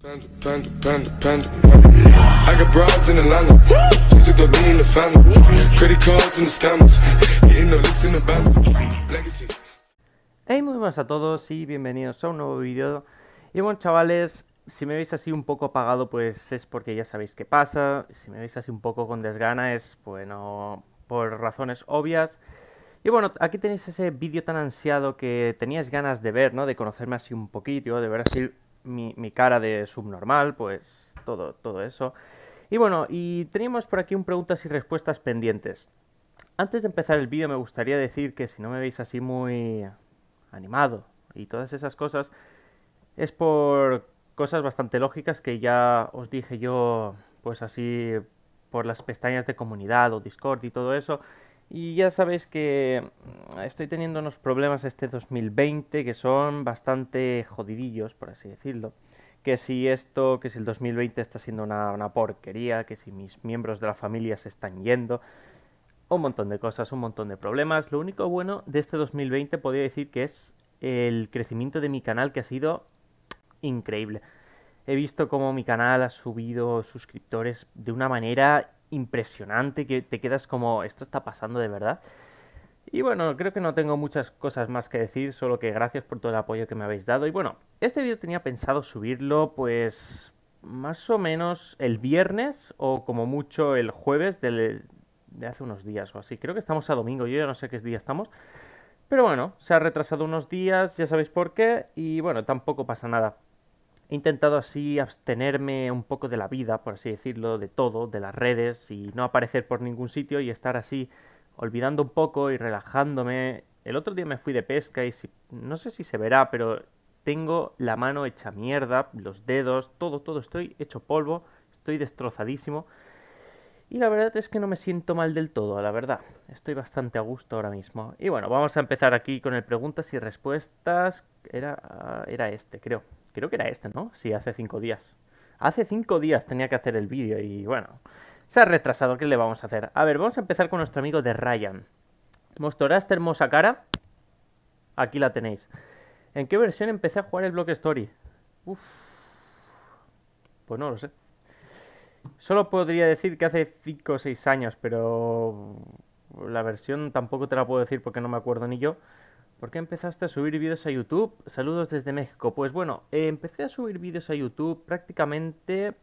Hey, muy buenas a todos y bienvenidos a un nuevo vídeo. Y bueno, chavales, si me veis así un poco apagado, pues es porque ya sabéis qué pasa. Si me veis así un poco con desgana, es bueno, por razones obvias. Y bueno, aquí tenéis ese vídeo tan ansiado que teníais ganas de ver, ¿no? De conocerme así un poquito, de ver así mi, cara de subnormal, pues todo, todo eso. Y bueno, y tenemos por aquí un preguntas y respuestas pendientes. Antes de empezar el vídeo me gustaría decir que si no me veis así muy animado y todas esas cosas, es por cosas bastante lógicas que ya os dije yo, pues así por las pestañas de comunidad o Discord y todo eso, y ya sabéis que mm, estoy teniendo unos problemas este 2020 que son bastante jodidillos, por así decirlo. Que si esto, que si el 2020 está siendo una, porquería, que si mis miembros de la familia se están yendo. Un montón de cosas, un montón de problemas. Lo único bueno de este 2020 podría decir que es el crecimiento de mi canal que ha sido increíble. He visto cómo mi canal ha subido suscriptores de una manera impresionante que te quedas como, esto está pasando de verdad. Y bueno, creo que no tengo muchas cosas más que decir, solo que gracias por todo el apoyo que me habéis dado. Y bueno, este vídeo tenía pensado subirlo pues más o menos el viernes o como mucho el jueves del, de hace unos días o así. Creo que estamos a domingo, yo ya no sé qué día estamos. Pero bueno, se ha retrasado unos días, ya sabéis por qué, y bueno, tampoco pasa nada. He intentado así abstenerme un poco de la vida, por así decirlo, de todo, de las redes y no aparecer por ningún sitio y estar así olvidando un poco y relajándome. El otro día me fui de pesca y si, no sé si se verá, pero tengo la mano hecha mierda, los dedos, todo, todo, estoy hecho polvo, estoy destrozadísimo. Y la verdad es que no me siento mal del todo, la verdad. Estoy bastante a gusto ahora mismo. Y bueno, vamos a empezar aquí con el preguntas y respuestas. Era, ah, era este, creo. Creo que era este, ¿no? Sí, hace cinco días. Hace cinco días tenía que hacer el vídeo y bueno, se ha retrasado. ¿Qué le vamos a hacer? A ver, vamos a empezar con nuestro amigo de Ryan. ¿Mostrará esta hermosa cara? Aquí la tenéis. ¿En qué versión empecé a jugar el Block Story? Pues no lo sé. Solo podría decir que hace cinco o seis años, pero la versión tampoco te la puedo decir porque no me acuerdo ni yo. ¿Por qué empezaste a subir vídeos a YouTube? Saludos desde México. Pues bueno, eh, empecé a subir vídeos a YouTube prácticamente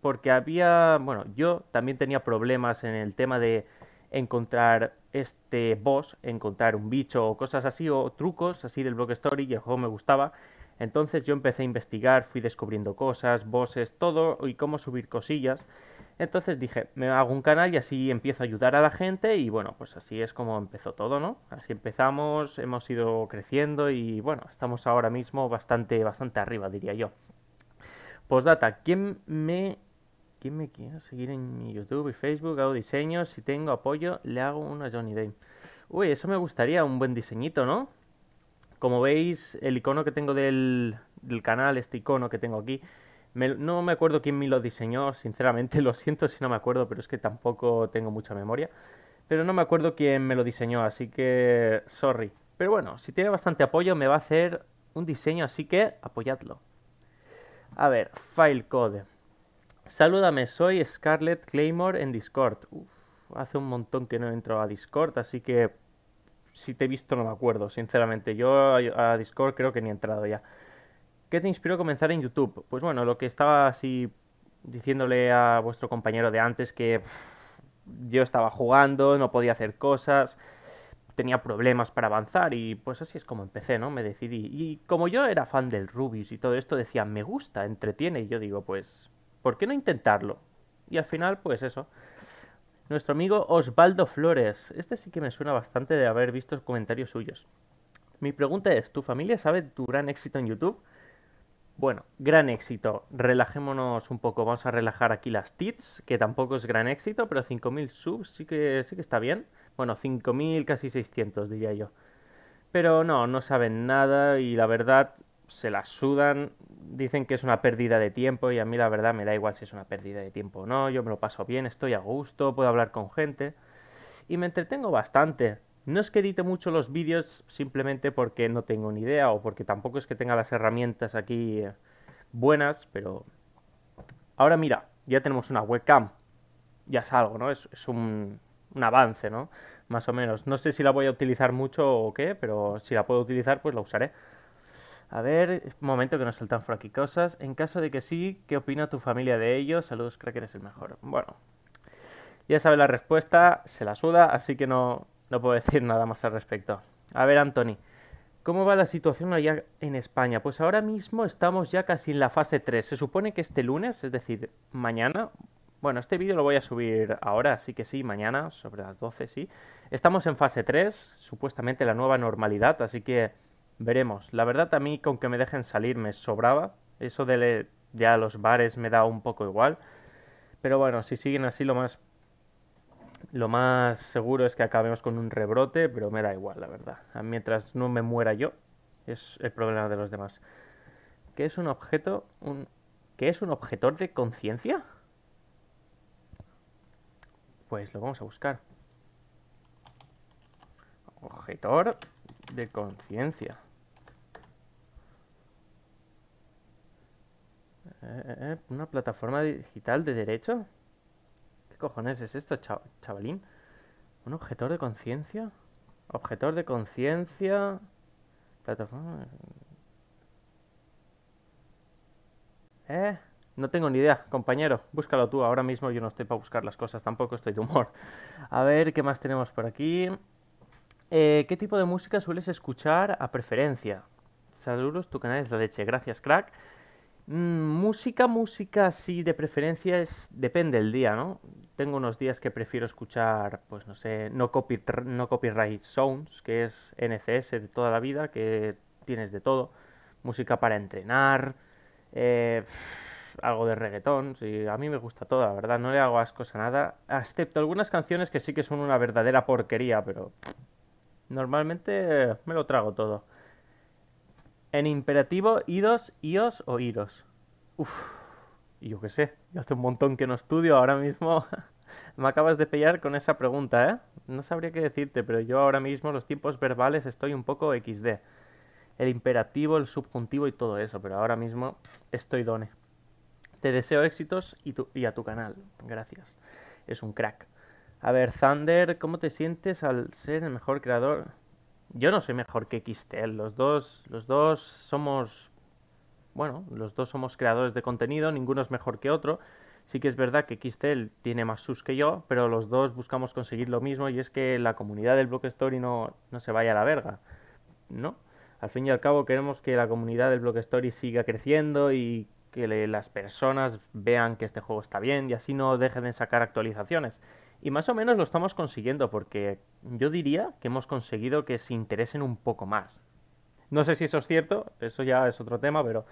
porque había, bueno, yo también tenía problemas en el tema de encontrar este boss, encontrar un bicho o cosas así, o trucos así del Block Story, y el juego me gustaba. Entonces yo empecé a investigar, fui descubriendo cosas, bosses, todo, y cómo subir cosillas. Entonces dije, me hago un canal y así empiezo a ayudar a la gente y bueno, pues así es como empezó todo, ¿no? Así empezamos, hemos ido creciendo y bueno, estamos ahora mismo bastante, bastante arriba, diría yo. Postdata, ¿quién me, quién me quiere seguir en mi YouTube y Facebook? Hago diseños, si tengo apoyo, le hago una Johnny Day. Uy, eso me gustaría, un buen diseñito, ¿no? Como veis, el icono que tengo del, del canal, este icono que tengo aquí, no me acuerdo quién me lo diseñó, sinceramente lo siento si no me acuerdo, pero es que tampoco tengo mucha memoria. Pero no me acuerdo quién me lo diseñó, así que sorry. Pero bueno, si tiene bastante apoyo me va a hacer un diseño, así que apoyadlo. A ver, file code. Salúdame, soy Scarlett Claymore en Discord. hace un montón que no entro a Discord, así que si te he visto no me acuerdo, sinceramente. Yo a Discord creo que ni he entrado ya. ¿Qué te inspiró a comenzar en YouTube? Pues bueno, lo que estaba así diciéndole a vuestro compañero de antes que yo estaba jugando, no podía hacer cosas, tenía problemas para avanzar y pues así es como empecé, ¿no? Me decidí. Y como yo era fan del Rubius y todo esto, decía, me gusta, entretiene y yo digo, pues, ¿por qué no intentarlo? Y al final, pues eso. Nuestro amigo Osvaldo Flores, este sí que me suena bastante de haber visto comentarios suyos. Mi pregunta es, ¿tu familia sabe tu gran éxito en YouTube? Bueno, gran éxito. Relajémonos un poco. Vamos a relajar aquí las tits, que tampoco es gran éxito, pero 5.000 subs sí que, sí que está bien. Bueno, 5.000, casi 600 diría yo. Pero no, no saben nada y la verdad se las sudan. Dicen que es una pérdida de tiempo y a mí la verdad me da igual si es una pérdida de tiempo o no. Yo me lo paso bien, estoy a gusto, puedo hablar con gente y me entretengo bastante. No es que edite mucho los vídeos simplemente porque no tengo ni idea o porque tampoco es que tenga las herramientas aquí buenas, pero ahora mira, ya tenemos una webcam. Ya es algo, ¿no? Es, un, avance, ¿no? Más o menos. No sé si la voy a utilizar mucho o qué, pero si la puedo utilizar, pues la usaré. A ver, un momento que nos saltan por aquí cosas. En caso de que sí, ¿qué opina tu familia de ellos? Saludos, creo que eres el mejor. Bueno, ya sabe la respuesta, se la suda, así que no, no puedo decir nada más al respecto. A ver, Anthony, ¿cómo va la situación allá en España? Pues ahora mismo estamos ya casi en la fase 3. Se supone que este lunes, es decir, mañana, bueno, este vídeo lo voy a subir ahora, así que sí, mañana, sobre las 12, sí. Estamos en fase 3, supuestamente la nueva normalidad, así que veremos. La verdad a mí con que me dejen salir me sobraba. Eso de ya los bares me da un poco igual. Pero bueno, si siguen así lo más lo más seguro es que acabemos con un rebrote, pero me da igual, la verdad. Mientras no me muera yo, es el problema de los demás. ¿Qué es un objeto? Un... ¿Qué es un objetor de conciencia? Pues lo vamos a buscar. Objetor de conciencia. Eh, eh, eh, ¿Una plataforma digital de derecho? cojones es esto, chavalín? ¿Un objetor de conciencia? Objetor de conciencia... ¿Eh? No tengo ni idea, compañero. Búscalo tú. Ahora mismo yo no estoy para buscar las cosas, tampoco estoy de humor. A ver, ¿qué más tenemos por aquí? Eh, ¿Qué tipo de música sueles escuchar a preferencia? Saludos, tu canal es la leche. Gracias, crack. Mm, música, música, sí, de preferencia es depende del día, ¿no? Tengo unos días que prefiero escuchar, pues no sé, no, copy, no copyright sounds, que es NCS de toda la vida, que tienes de todo. Música para entrenar, eh, algo de reggaetón, sí, a mí me gusta todo, la verdad, no le hago ascos a nada, excepto algunas canciones que sí que son una verdadera porquería, pero normalmente me lo trago todo. En imperativo, idos, ios o iros. Uf, yo qué sé, yo hace un montón que no estudio ahora mismo. Me acabas de pillar con esa pregunta, ¿eh? No sabría qué decirte, pero yo ahora mismo los tiempos verbales estoy un poco XD. El imperativo, el subjuntivo y todo eso, pero ahora mismo estoy done. Te deseo éxitos y a tu canal. Gracias. Es un crack. A ver, Thunder, ¿cómo te sientes al ser el mejor creador? Yo no soy mejor que Kistel, los dos, los dos somos, bueno, los dos somos creadores de contenido, ninguno es mejor que otro. Sí que es verdad que Kistel tiene más sus que yo, pero los dos buscamos conseguir lo mismo y es que la comunidad del Block Story no, no se vaya a la verga, ¿no? Al fin y al cabo queremos que la comunidad del Block Story siga creciendo y que las personas vean que este juego está bien y así no dejen de sacar actualizaciones. Y más o menos lo estamos consiguiendo porque yo diría que hemos conseguido que se interesen un poco más. No sé si eso es cierto, eso ya es otro tema, pero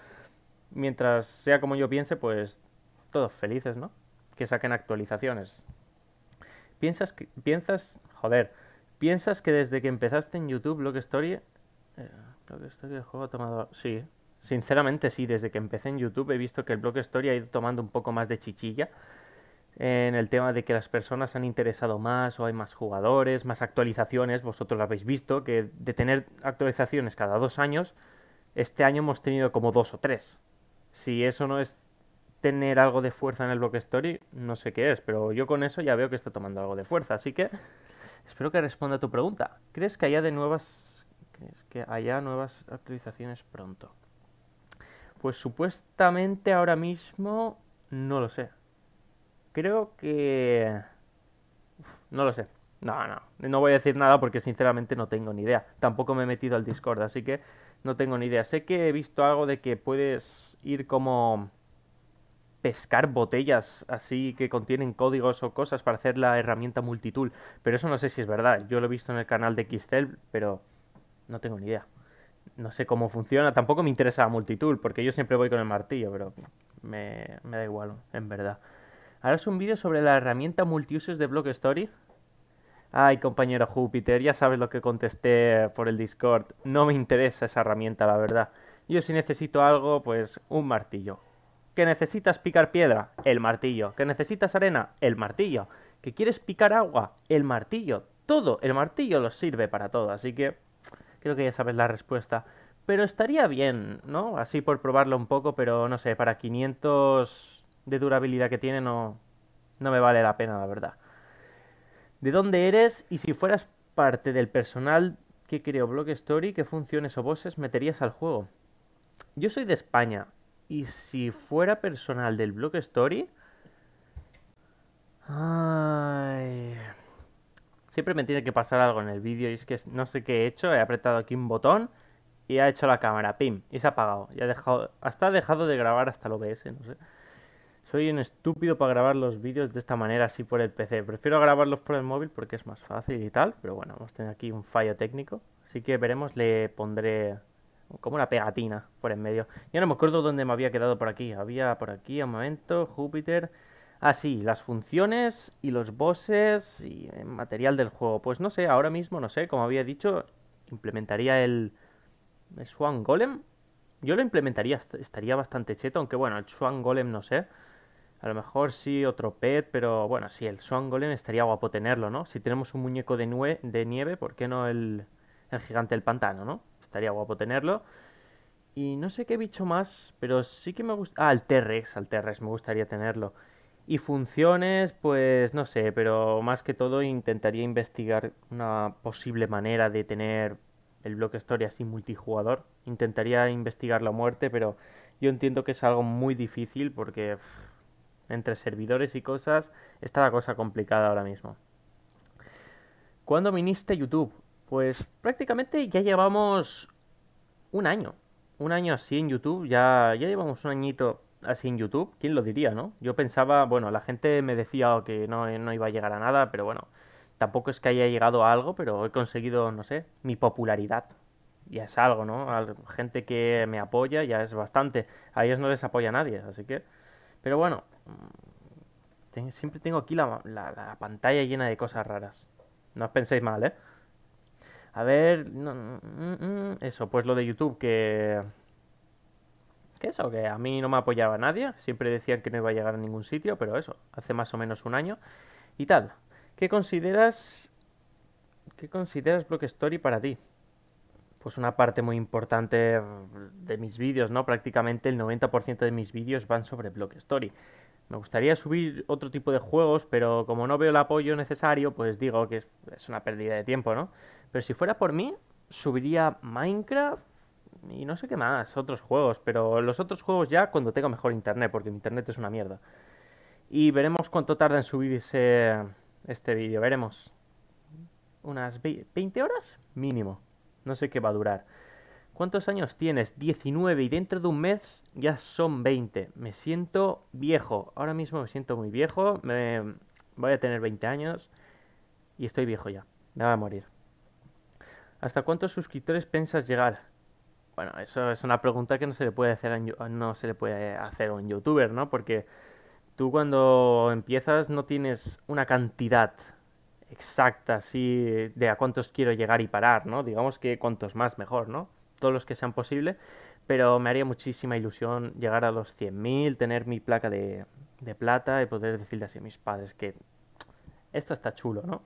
mientras sea como yo piense, pues todos felices, ¿no? Que saquen actualizaciones. Piensas que, piensas, joder, piensas que desde que empezaste en YouTube Block Story, eh, Block Story el juego ha tomado, sí, sinceramente sí, desde que empecé en YouTube he visto que el Block Story ha ido tomando un poco más de chichilla en el tema de que las personas han interesado más o hay más jugadores, más actualizaciones, vosotros lo habéis visto, que de tener actualizaciones cada dos años, este año hemos tenido como dos o tres. Si eso no es tener algo de fuerza en el block story, no sé qué es, pero yo con eso ya veo que está tomando algo de fuerza, así que espero que responda a tu pregunta. ¿Crees que haya de nuevas ¿crees que haya nuevas actualizaciones pronto? Pues supuestamente ahora mismo no lo sé. Creo que... no lo sé. No, no. No voy a decir nada porque sinceramente no tengo ni idea. Tampoco me he metido al Discord, así que no tengo ni idea. Sé que he visto algo de que puedes ir como pescar botellas así que contienen códigos o cosas para hacer la herramienta multitool. Pero eso no sé si es verdad. Yo lo he visto en el canal de Xtel, pero no tengo ni idea. No sé cómo funciona. Tampoco me interesa la multitool, porque yo siempre voy con el martillo, pero me da igual, en verdad. ¿Harás un vídeo sobre la herramienta multiusos de Block Story? Ay, compañero Júpiter, ya sabes lo que contesté por el Discord. No me interesa esa herramienta, la verdad. Yo si necesito algo, pues un martillo. ¿Que necesitas picar piedra? El martillo. ¿Que necesitas arena? El martillo. ¿Que quieres picar agua? El martillo. Todo, el martillo lo sirve para todo, así que creo que ya sabes la respuesta. Pero estaría bien, ¿no? Así por probarlo un poco, pero no sé, para 500 de durabilidad que tiene no, no me vale la pena, la verdad. ¿De dónde eres? Y si fueras parte del personal que creo Block Story, ¿qué funciones o voces meterías al juego? Yo soy de España. Y si fuera personal del Block Story... Ay... Siempre me tiene que pasar algo en el vídeo y es que no sé qué he hecho. He apretado aquí un botón y ha hecho la cámara. Pim. Y se ha apagado. Y ha dejado... Hasta ha dejado de grabar hasta el OBS, no sé. Soy un estúpido para grabar los vídeos de esta manera, así por el PC. Prefiero grabarlos por el móvil porque es más fácil y tal, pero bueno, vamos a tener aquí un fallo técnico. Así que veremos, le pondré como una pegatina por en medio. Ya no me acuerdo dónde me había quedado por aquí. Había por aquí, un momento, Júpiter. Ah, sí, las funciones y los bosses y material del juego. Pues no sé, ahora mismo, no sé, como había dicho, implementaría el, el Swan Golem. Yo lo implementaría, estaría bastante cheto, aunque bueno, el Swan Golem no sé. A lo mejor sí otro pet, pero bueno, sí, el Swan Golem estaría guapo tenerlo, ¿no? Si tenemos un muñeco de, nieve, ¿por qué no el, el gigante del pantano, no? Estaría guapo tenerlo. Y no sé qué bicho más, pero sí que me gusta... Ah, el T-Rex, al T-Rex me gustaría tenerlo. Y funciones, pues no sé, pero más que todo intentaría investigar una posible manera de tener el bloque story así multijugador. Intentaría investigar la muerte, pero yo entiendo que es algo muy difícil porque entre servidores y cosas, está la cosa complicada ahora mismo. ¿Cuándo viniste YouTube? Pues prácticamente ya llevamos un año. Un año así en YouTube, ya, ya llevamos un añito así en YouTube. ¿Quién lo diría, no? Yo pensaba, bueno, la gente me decía que no, iba a llegar a nada, pero bueno, tampoco es que haya llegado a algo, pero he conseguido, no sé, mi popularidad, ya es algo, ¿no? gente que me apoya ya es bastante. A ellos no les apoya nadie, así que... Pero bueno, Mm, siempre tengo aquí la, pantalla llena de cosas raras. No os penséis mal, ¿eh? A ver... Mm, mm, eso, pues lo de YouTube, que... ¿Qué eso? Que a mí no me apoyaba nadie. Siempre decían que no iba a llegar a ningún sitio, pero eso, hace más o menos un año. Y tal. ¿Qué consideras... ¿Qué consideras Block Story para ti? pues una parte muy importante de mis vídeos, ¿no? Prácticamente el 90% de mis vídeos van sobre Block Story. Me gustaría subir otro tipo de juegos, pero como no veo el apoyo necesario, pues digo que es, una pérdida de tiempo, ¿no? Pero si fuera por mí, subiría Minecraft y no sé qué más, otros juegos, pero los otros juegos ya cuando tenga mejor internet, porque mi internet es una mierda. Y veremos cuánto tarda en subirse este vídeo, veremos. Unas 20 horas mínimo. No sé qué va a durar. ¿Cuántos años tienes? 19 y dentro de un mes ya son 20. Me siento viejo. Ahora mismo me siento muy viejo. Me... Voy a tener 20 años y estoy viejo ya. Me va a morir. ¿Hasta cuántos suscriptores piensas llegar? Bueno, eso es una pregunta que no se le puede hacer a, no se le puede hacer a un youtuber, ¿no? Porque tú cuando empiezas no tienes una cantidad exacta así de a cuántos quiero llegar y parar, ¿no? Digamos que cuantos más mejor, ¿no? todos los que sean posible, pero me haría muchísima ilusión llegar a los 100.000, tener mi placa de, plata y poder decirle así a mis padres que esto está chulo, ¿no?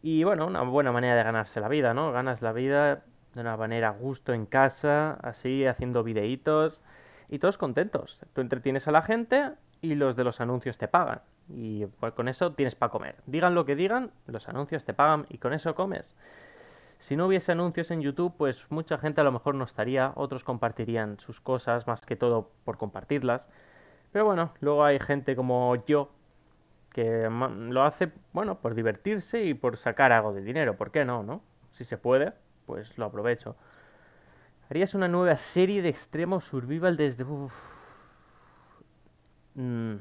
Y bueno, una buena manera de ganarse la vida, ¿no? Ganas la vida de una manera a gusto en casa, así, haciendo videitos y todos contentos. Tú entretienes a la gente y los de los anuncios te pagan. Y pues, con eso tienes para comer. Digan lo que digan, los anuncios te pagan y con eso comes. Si no hubiese anuncios en YouTube, pues mucha gente a lo mejor no estaría, otros compartirían sus cosas, más que todo por compartirlas. Pero bueno, luego hay gente como yo que lo hace, bueno, por divertirse y por sacar algo de dinero, ¿por qué no, no? Si se puede, pues lo aprovecho. Harías una nueva serie de extremo survival desde... Mm,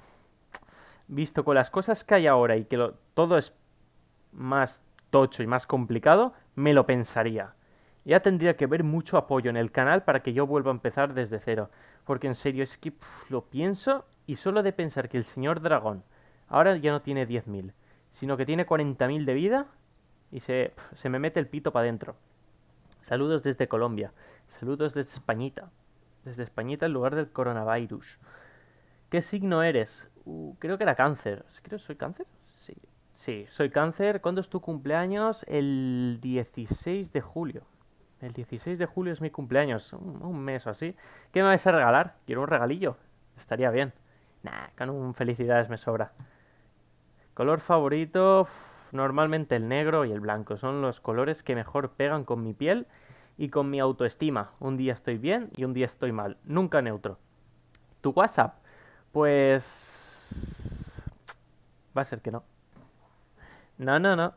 visto con las cosas que hay ahora y que todo es más tocho y más complicado, me lo pensaría. Ya tendría que ver mucho apoyo en el canal para que yo vuelva a empezar desde cero. Porque en serio es que lo pienso y solo de pensar que el señor dragón ahora ya no tiene 10.000, sino que tiene 40.000 de vida y se, se me mete el pito para adentro. Saludos desde Colombia. Saludos desde Españita. Desde Españita, el lugar del coronavirus. ¿Qué signo eres? Uh, creo que era cáncer. ¿Creo que soy cáncer? Sí, soy cáncer. ¿Cuándo es tu cumpleaños? El 16 de julio. El 16 de julio es mi cumpleaños, un, mes o así. ¿Qué me vais a regalar? Quiero un regalillo. Estaría bien. Nah, con un felicidades me sobra. Color favorito, normalmente el negro y el blanco. Son los colores que mejor pegan con mi piel y con mi autoestima. Un día estoy bien y un día estoy mal. Nunca neutro. ¿Tu WhatsApp? Pues... Va a ser que no. No, no, no.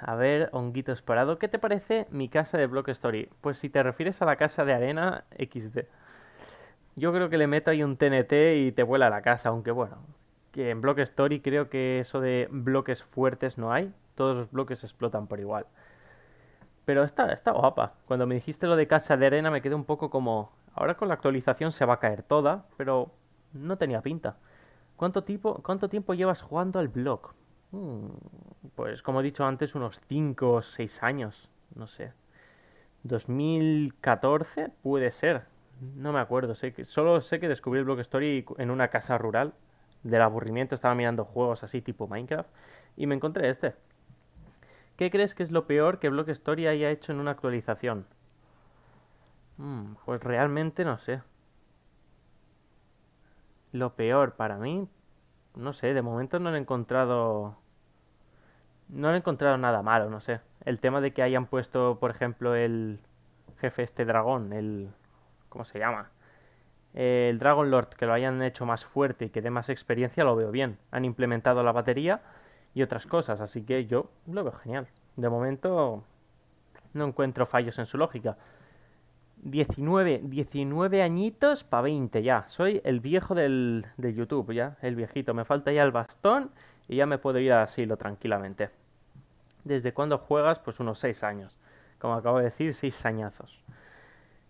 A ver, honguito esperado, ¿qué te parece mi casa de Block Story? Pues si te refieres a la casa de arena XD. Yo creo que le meto ahí un TNT y te vuela la casa, aunque bueno. Que en Block Story creo que eso de bloques fuertes no hay. Todos los bloques explotan por igual. Pero está, guapa. Cuando me dijiste lo de casa de arena me quedé un poco como... Ahora con la actualización se va a caer toda, pero no tenía pinta. ¿Cuánto, tipo, cuánto tiempo llevas jugando al Block? Mm, pues como he dicho antes, unos 5 o 6 años, no sé. 2014 puede ser, no me acuerdo, solo sé que descubrí el Block Story en una casa rural. Del aburrimiento estaba mirando juegos así tipo Minecraft y me encontré este. ¿Qué crees que es lo peor que Block Story haya hecho en una actualización? Mm, pues realmente no sé. Lo peor para mí, no sé, de momento no han encontrado. No han encontrado nada malo, no sé. El tema de que hayan puesto, por ejemplo, el jefe este dragón, el. ¿Cómo se llama? El Dragon Lord, que lo hayan hecho más fuerte y que dé más experiencia, lo veo bien. Han implementado la batería y otras cosas, así que yo lo veo genial. De momento no encuentro fallos en su lógica. 19, 19 añitos para 20 ya. Soy el viejo del, YouTube, ya, el viejito. Me falta ya el bastón y ya me puedo ir a asilo tranquilamente. ¿Desde cuándo juegas? Pues unos 6 años. Como acabo de decir, 6 añazos.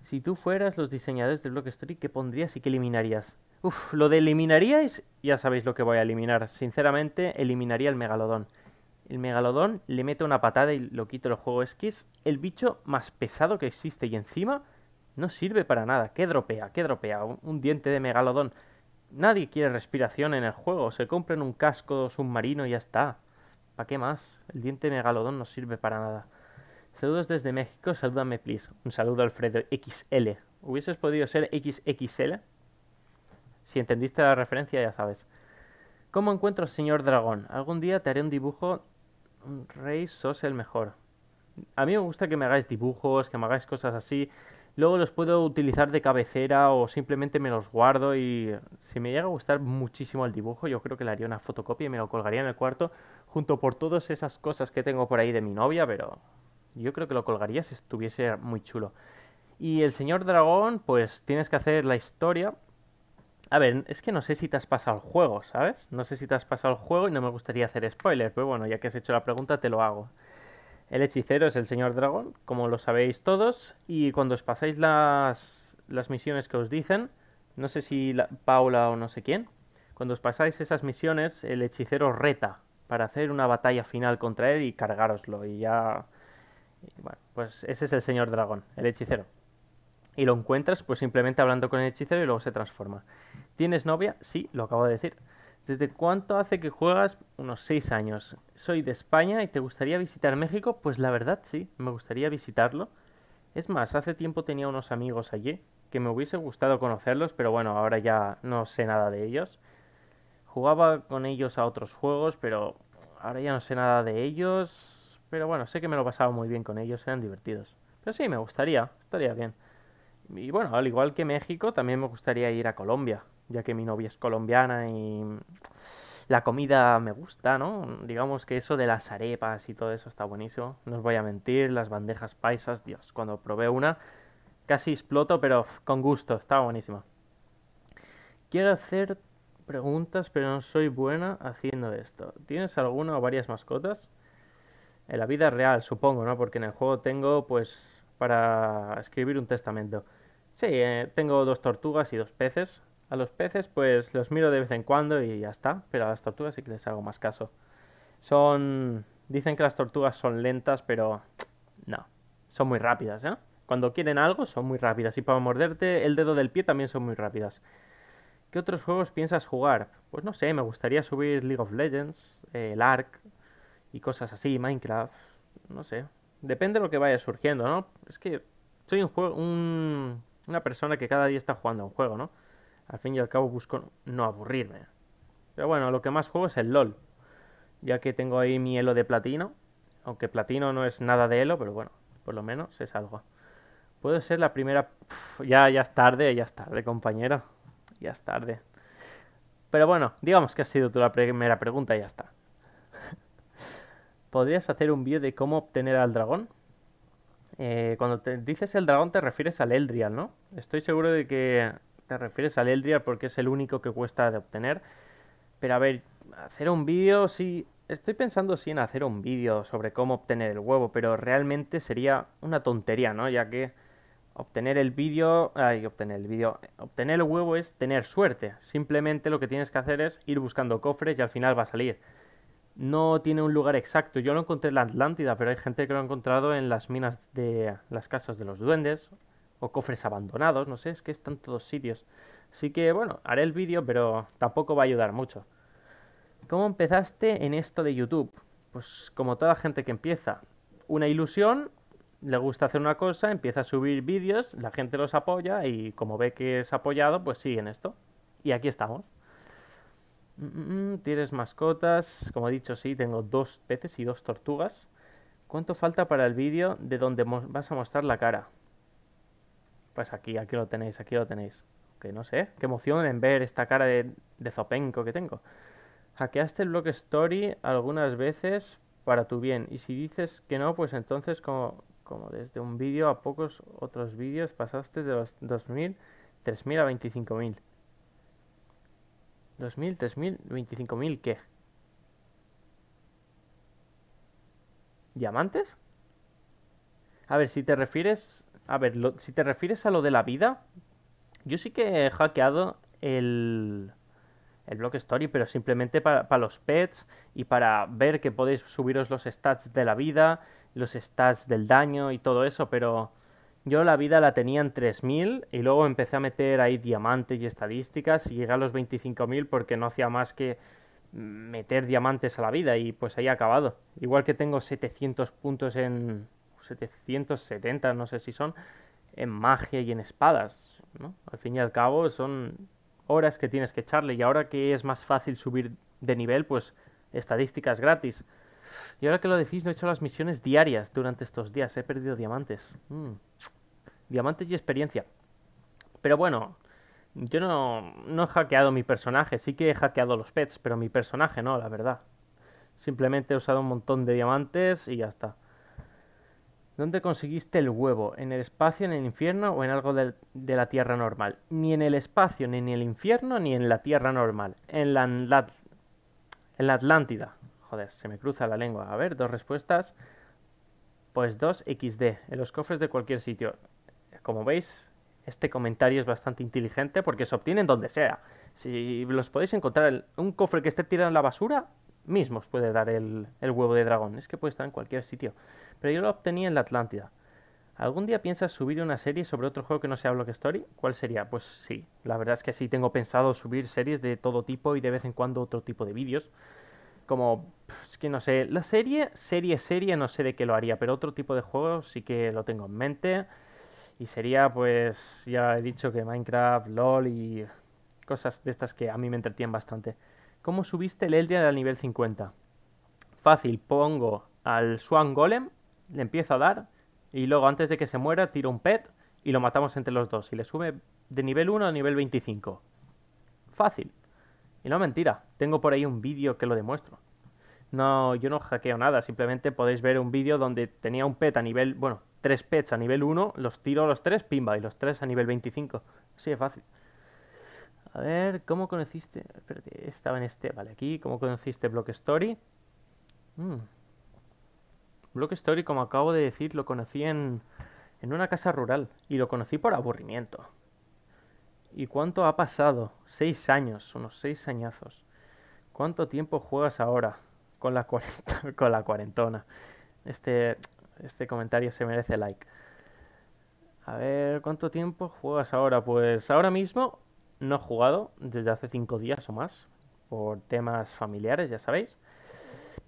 Si tú fueras los diseñadores de Story ¿qué pondrías y qué eliminarías? Uf, lo de eliminaríais, ya sabéis lo que voy a eliminar. Sinceramente, eliminaría el megalodón. El megalodón le meto una patada y lo quito el juego. Es el bicho más pesado que existe y encima no sirve para nada. ¿Qué dropea? ¿Qué dropea? Un, diente de megalodón. Nadie quiere respiración en el juego. Se en un casco submarino y ya está. ¿Para qué más? El diente de megalodón no sirve para nada. Saludos desde México, salúdame please. Un saludo Alfredo XL. ¿Hubieses podido ser XXL? Si entendiste la referencia ya sabes. ¿Cómo encuentro señor dragón? Algún día te haré un dibujo. Rey, sos el mejor. A mí me gusta que me hagáis dibujos, que me hagáis cosas así. Luego los puedo utilizar de cabecera o simplemente me los guardo y si me llega a gustar muchísimo el dibujo, yo creo que le haría una fotocopia y me lo colgaría en el cuarto junto por todas esas cosas que tengo por ahí de mi novia, pero yo creo que lo colgaría si estuviese muy chulo. Y el señor dragón, pues tienes que hacer la historia. A ver, es que no sé si te has pasado el juego, ¿sabes? No sé si te has pasado el juego y no me gustaría hacer spoilers, pero bueno, ya que has hecho la pregunta te lo hago. El hechicero es el señor dragón, como lo sabéis todos, y cuando os pasáis las, misiones que os dicen, no sé si la, Paula o no sé quién, cuando os pasáis esas misiones, el hechicero reta para hacer una batalla final contra él y cargároslo. Y ya... bueno, pues ese es el señor dragón, el hechicero. Y lo encuentras pues simplemente hablando con el hechicero y luego se transforma. ¿Tienes novia? Sí, lo acabo de decir. ¿Desde cuánto hace que juegas? Unos 6 años. Soy de España y te gustaría visitar México? Pues la verdad sí, me gustaría visitarlo. Es más, hace tiempo tenía unos amigos allí que me hubiese gustado conocerlos, pero bueno, ahora ya no sé nada de ellos. Jugaba con ellos a otros juegos, pero ahora ya no sé nada de ellos. Pero bueno, sé que me lo pasaba muy bien con ellos, eran divertidos. Pero sí, me gustaría, estaría bien. Y bueno, al igual que México, también me gustaría ir a Colombia ya que mi novia es colombiana y la comida me gusta, ¿no? Digamos que eso de las arepas y todo eso está buenísimo. No os voy a mentir, las bandejas paisas, Dios, cuando probé una casi exploto, pero con gusto, estaba buenísima. Quiero hacer preguntas, pero no soy buena haciendo esto. ¿Tienes alguna o varias mascotas? En la vida real, supongo, ¿no? Porque en el juego tengo, pues, para escribir un testamento. Sí, eh, tengo dos tortugas y dos peces. A los peces pues los miro de vez en cuando y ya está, pero a las tortugas sí que les hago más caso. Son... Dicen que las tortugas son lentas, pero... No, son muy rápidas, ¿eh? Cuando quieren algo son muy rápidas y para morderte el dedo del pie también son muy rápidas. ¿Qué otros juegos piensas jugar? Pues no sé, me gustaría subir League of Legends, eh, el Ark y cosas así, Minecraft, no sé. Depende de lo que vaya surgiendo, ¿no? Es que soy un, juego... una persona que cada día está jugando a un juego, ¿no? Al fin y al cabo busco no aburrirme. Pero bueno, lo que más juego es el LOL. Ya que tengo ahí mi elo de platino. Aunque platino no es nada de elo, pero bueno, por lo menos es algo. Puedo ser la primera... ya, ya es tarde, ya es tarde, compañero. Ya es tarde. Pero bueno, digamos que ha sido tu la primera pregunta y ya está. ¿Podrías hacer un vídeo de cómo obtener al dragón? Eh, cuando te dices el dragón te refieres al Eldrial, ¿no? Estoy seguro de que te refieres al Eldriar porque es el único que cuesta de obtener. Pero a ver, hacer un vídeo, sí. Estoy pensando sí en hacer un vídeo sobre cómo obtener el huevo, pero realmente sería una tontería, ¿no? Ya que obtener el vídeo. Ay, obtener el vídeo. Obtener el huevo es tener suerte. Simplemente lo que tienes que hacer es ir buscando cofres y al final va a salir. No tiene un lugar exacto. Yo lo encontré en la Atlántida, pero hay gente que lo ha encontrado en las minas de las casas de los duendes o cofres abandonados, no sé, es que están todos sitios. Así que bueno, haré el vídeo, pero tampoco va a ayudar mucho. ¿Cómo empezaste en esto de YouTube? Pues como toda gente que empieza, una ilusión, le gusta hacer una cosa, empieza a subir vídeos, la gente los apoya y como ve que es apoyado, pues sigue en esto. Y aquí estamos. Mm, mm, mm, ¿Tienes mascotas? Como he dicho, sí, tengo dos peces y dos tortugas. ¿Cuánto falta para el vídeo de donde vas a mostrar la cara? Pues aquí, aquí lo tenéis, aquí lo tenéis. Que no sé, qué emoción en ver esta cara de, de zopenco que tengo. Hackeaste el block story algunas veces para tu bien. Y si dices que no, pues entonces como, como desde un vídeo a pocos otros vídeos pasaste de los 2.000, 3.000 a 25.000. 2.000, 3.000, 25.000, ¿qué? ¿Diamantes? A ver, si te refieres a ver, si te refieres a lo de la vida, yo sí que he hackeado el, el Block Story, pero simplemente para, los pets y para ver que podéis subiros los stats de la vida, los stats del daño y todo eso, pero yo la vida la tenía en 3000 y luego empecé a meter ahí diamantes y estadísticas y llegué a los 25000 porque no hacía más que meter diamantes a la vida y pues ahí ha acabado. Igual que tengo 700 puntos en 770, no sé si son, en magia y en espadas. ¿no? Al fin y al cabo son horas que tienes que echarle y ahora que es más fácil subir de nivel, pues estadísticas gratis. Y ahora que lo decís, no he hecho las misiones diarias durante estos días, he perdido diamantes. Mm. Diamantes y experiencia. Pero bueno, yo no, no he hackeado mi personaje, sí que he hackeado los pets, pero mi personaje no, la verdad. Simplemente he usado un montón de diamantes y ya está. ¿Dónde conseguiste el huevo? ¿En el espacio, en el infierno o en algo de, la Tierra normal? Ni en el espacio, ni en el infierno, ni en la Tierra normal. En la, en la Atlántida. Joder, se me cruza la lengua. A ver, dos respuestas. Pues 2XD, en los cofres de cualquier sitio. Como veis, este comentario es bastante inteligente porque se obtienen donde sea. Si los podéis encontrar un cofre que esté tirado en la basura, mismos puede dar el, el huevo de dragón. Es que puede estar en cualquier sitio. Pero yo lo obtenía en la Atlántida. ¿Algún día piensas subir una serie sobre otro juego que no sea Block Story? ¿Cuál sería? Pues sí, la verdad es que sí tengo pensado subir series de todo tipo y de vez en cuando otro tipo de vídeos. Como, es que no sé, la serie, serie, serie, no sé de qué lo haría, pero otro tipo de juegos sí que lo tengo en mente. Y sería, pues, ya he dicho que Minecraft, LOL y cosas de estas que a mí me entretienen bastante. ¿Cómo subiste el Eldian al nivel 50? Fácil, pongo al Swan Golem, le empiezo a dar, y luego antes de que se muera tiro un pet y lo matamos entre los dos. Y le sube de nivel 1 a nivel 25. Fácil. Y no mentira, tengo por ahí un vídeo que lo demuestro. No, yo no hackeo nada, simplemente podéis ver un vídeo donde tenía un pet a nivel, bueno, tres pets a nivel 1, los tiro a los tres, pimba, y los tres a nivel 25. Sí es fácil. A ver, ¿cómo conociste? Espérate, estaba en este, vale, aquí. ¿Cómo conociste Block Story? Hmm. Block Story, como acabo de decir, lo conocí en, en una casa rural. Y lo conocí por aburrimiento. ¿Y cuánto ha pasado? Seis años, unos seis añazos. ¿Cuánto tiempo juegas ahora con la, cuarentona? Con la cuarentona? Este, este comentario se merece like. A ver, ¿cuánto tiempo juegas ahora? Pues ahora mismo no he jugado desde hace 5 días o más, por temas familiares, ya sabéis.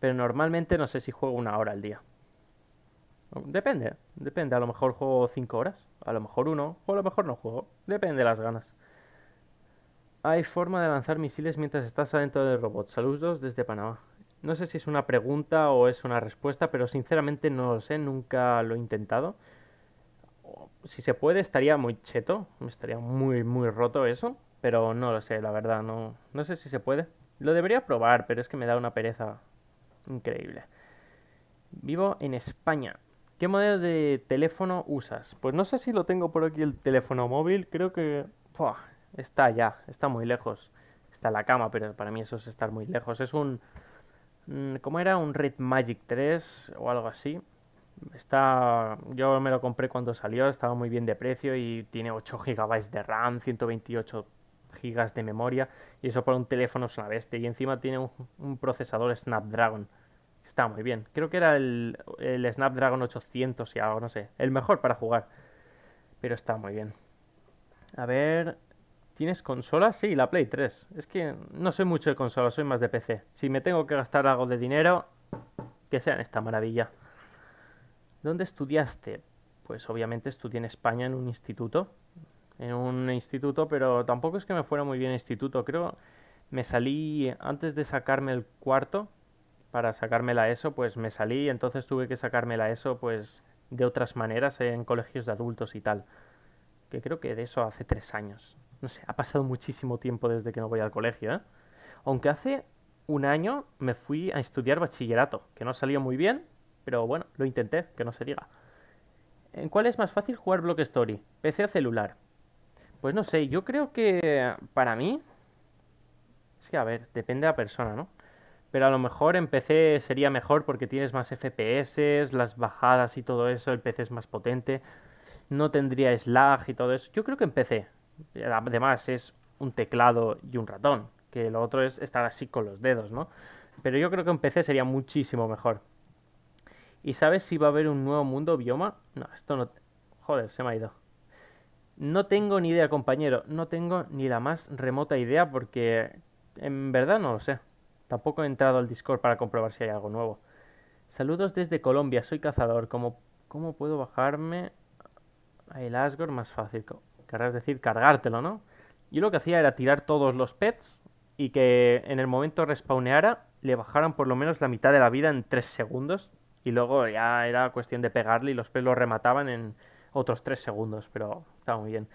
Pero normalmente no sé si juego una hora al día. Depende, depende. A lo mejor juego 5 horas, a lo mejor uno, o a lo mejor no juego. Depende de las ganas. Hay forma de lanzar misiles mientras estás adentro del robot. Saludos desde Panamá. No sé si es una pregunta o es una respuesta, pero sinceramente no lo sé, nunca lo he intentado si se puede, estaría muy cheto. Estaría muy, muy roto eso. Pero no lo sé, la verdad, no, no sé si se puede. Lo debería probar, pero es que me da una pereza increíble. Vivo en España. ¿Qué modelo de teléfono usas? Pues no sé si lo tengo por aquí el teléfono móvil. Creo que... está allá, está muy lejos. Está en la cama, pero para mí eso es estar muy lejos. Es un... Mm, ¿Cómo era? Un Red Magic 3 o algo así. Está, yo me lo compré cuando salió, estaba muy bien de precio y tiene 8 GB de RAM, 128 GB de memoria y eso para un teléfono es una bestia. Y encima tiene un, procesador Snapdragon. Está muy bien. Creo que era el, el Snapdragon 800 y algo, no sé. El mejor para jugar. Pero está muy bien. A ver, ¿Tienes consola? Sí, la Play 3. Es que no soy mucho de consola, soy más de PC. Si me tengo que gastar algo de dinero, que sea en esta maravilla. ¿Dónde estudiaste? Pues obviamente estudié en España en un instituto. En un instituto, pero tampoco es que me fuera muy bien instituto. Creo me salí antes de sacarme el cuarto, para sacarme la ESO, pues me salí, y entonces tuve que sacarme la ESO pues de otras maneras eh, en colegios de adultos y tal. Que creo que de eso hace tres años. No sé, ha pasado muchísimo tiempo desde que no voy al colegio, ¿eh? Aunque hace un año me fui a estudiar bachillerato, que no salió muy bien, pero bueno, lo intenté, que no se diga. ¿En cuál es más fácil jugar Block Story? ¿PC o celular? Pues no sé, yo creo que para mí. Es que a ver, depende de la persona, ¿no? Pero a lo mejor en PC sería mejor porque tienes más FPS, las bajadas y todo eso, el PC es más potente, no tendría slag y todo eso. Yo creo que en PC. Además es un teclado y un ratón, que lo otro es estar así con los dedos, ¿no? Pero yo creo que en PC sería muchísimo mejor. ¿Y sabes si va a haber un nuevo mundo bioma? No, esto no... Joder, se me ha ido. No tengo ni idea, compañero. No tengo ni la más remota idea porque en verdad no lo sé. Tampoco he entrado al Discord para comprobar si hay algo nuevo. Saludos desde Colombia, soy cazador. ¿Cómo, cómo puedo bajarme a el Asgore más fácil? Querrás decir cargártelo, ¿no? Yo lo que hacía era tirar todos los pets y que en el momento respawneara le bajaran por lo menos la mitad de la vida en 3 segundos y luego ya era cuestión de pegarle y los pelos remataban en otros tres segundos, pero estaba muy bien.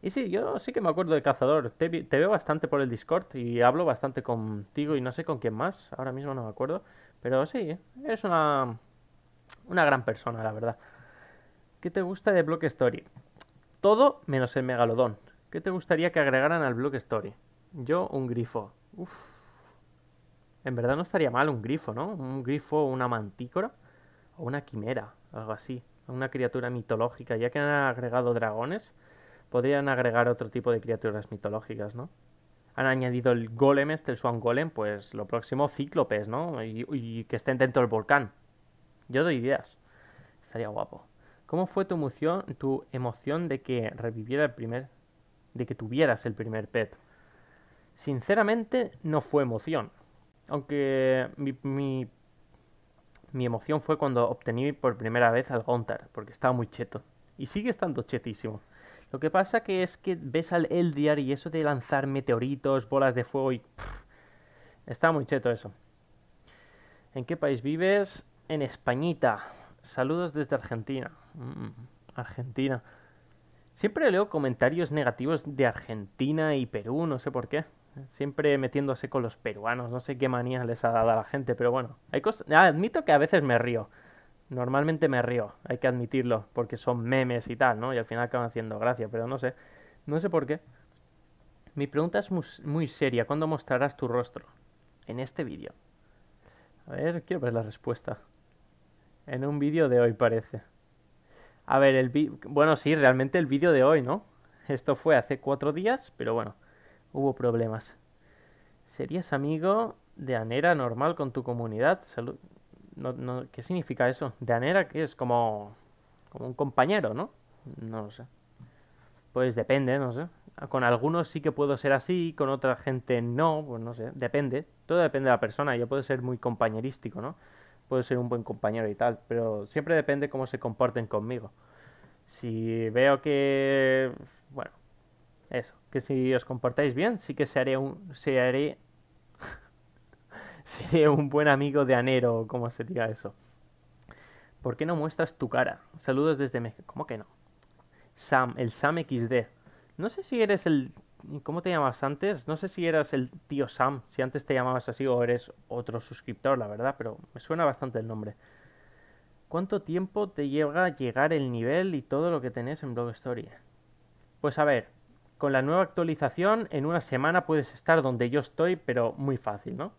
Y sí, yo sí que me acuerdo del cazador. Te, veo bastante por el Discord y hablo bastante contigo y no sé con quién más. Ahora mismo no me acuerdo. Pero sí, eres una, una gran persona, la verdad. ¿Qué te gusta de Block Story? Todo menos el megalodón. ¿Qué te gustaría que agregaran al Block Story? Yo, un grifo. En verdad no estaría mal un grifo, ¿no? Un grifo, una mantícora o una quimera, algo así, una criatura mitológica. Ya que han agregado dragones, podrían agregar otro tipo de criaturas mitológicas, ¿no? Han añadido el golem, este, el swan golem, pues lo próximo, cíclopes, ¿no? Y, que estén dentro del volcán. Yo doy ideas. Estaría guapo. ¿Cómo fue tu emoción, tu emoción de que reviviera el primer... de que tuvieras el primer pet? Sinceramente, no fue emoción. Aunque mi mi emoción fue cuando obtení por primera vez al Gontar, porque estaba muy cheto. Y sigue estando chetísimo. Lo que pasa que es que ves al Eldiar y eso de lanzar meteoritos, bolas de fuego y... está muy cheto eso. ¿En qué país vives? En Españita. Saludos desde Argentina. Mm, Argentina. Siempre leo comentarios negativos de Argentina y Perú, no sé por qué. Siempre metiéndose con los peruanos. No sé qué manía les ha dado a la gente, pero bueno. Hay cosas... Ah, admito que a veces me río. Normalmente me río, hay que admitirlo, porque son memes y tal, ¿no? Y al final acaban haciendo gracia, pero no sé. No sé por qué. Mi pregunta es muy, seria. ¿Cuándo mostrarás tu rostro? En este vídeo. A ver, quiero ver la respuesta. En un vídeo de hoy parece. A ver, el Bueno, sí, realmente el vídeo de hoy, ¿no? Esto fue hace cuatro días, pero bueno hubo problemas. ¿Serías amigo de Anera normal con tu comunidad? Salud. ¿Qué significa eso? ¿De Anera que es? Como, como un compañero, ¿no? No lo sé. Pues depende, no sé. Ah, con algunos sí que puedo ser así, con otra gente no, pues no sé. Depende. Todo depende de la persona. Yo puedo ser muy compañerístico, ¿no? Puedo ser un buen compañero y tal, pero siempre depende cómo se comporten conmigo. Si veo que, bueno, eso, que si os comportáis bien, sí que seré un. Seré. un buen amigo de Anero, o como se diga eso. ¿Por qué no muestras tu cara? Saludos desde México. ¿Cómo que no? Sam, el Sam XD. No sé si eres el. ¿Cómo te llamabas antes? No sé si eras el tío Sam, si antes te llamabas así o eres otro suscriptor, la verdad, pero me suena bastante el nombre. ¿Cuánto tiempo te lleva llegar el nivel y todo lo que tenés en Blog Story? Pues a ver, con la nueva actualización en una semana puedes estar donde yo estoy, pero muy fácil, ¿no?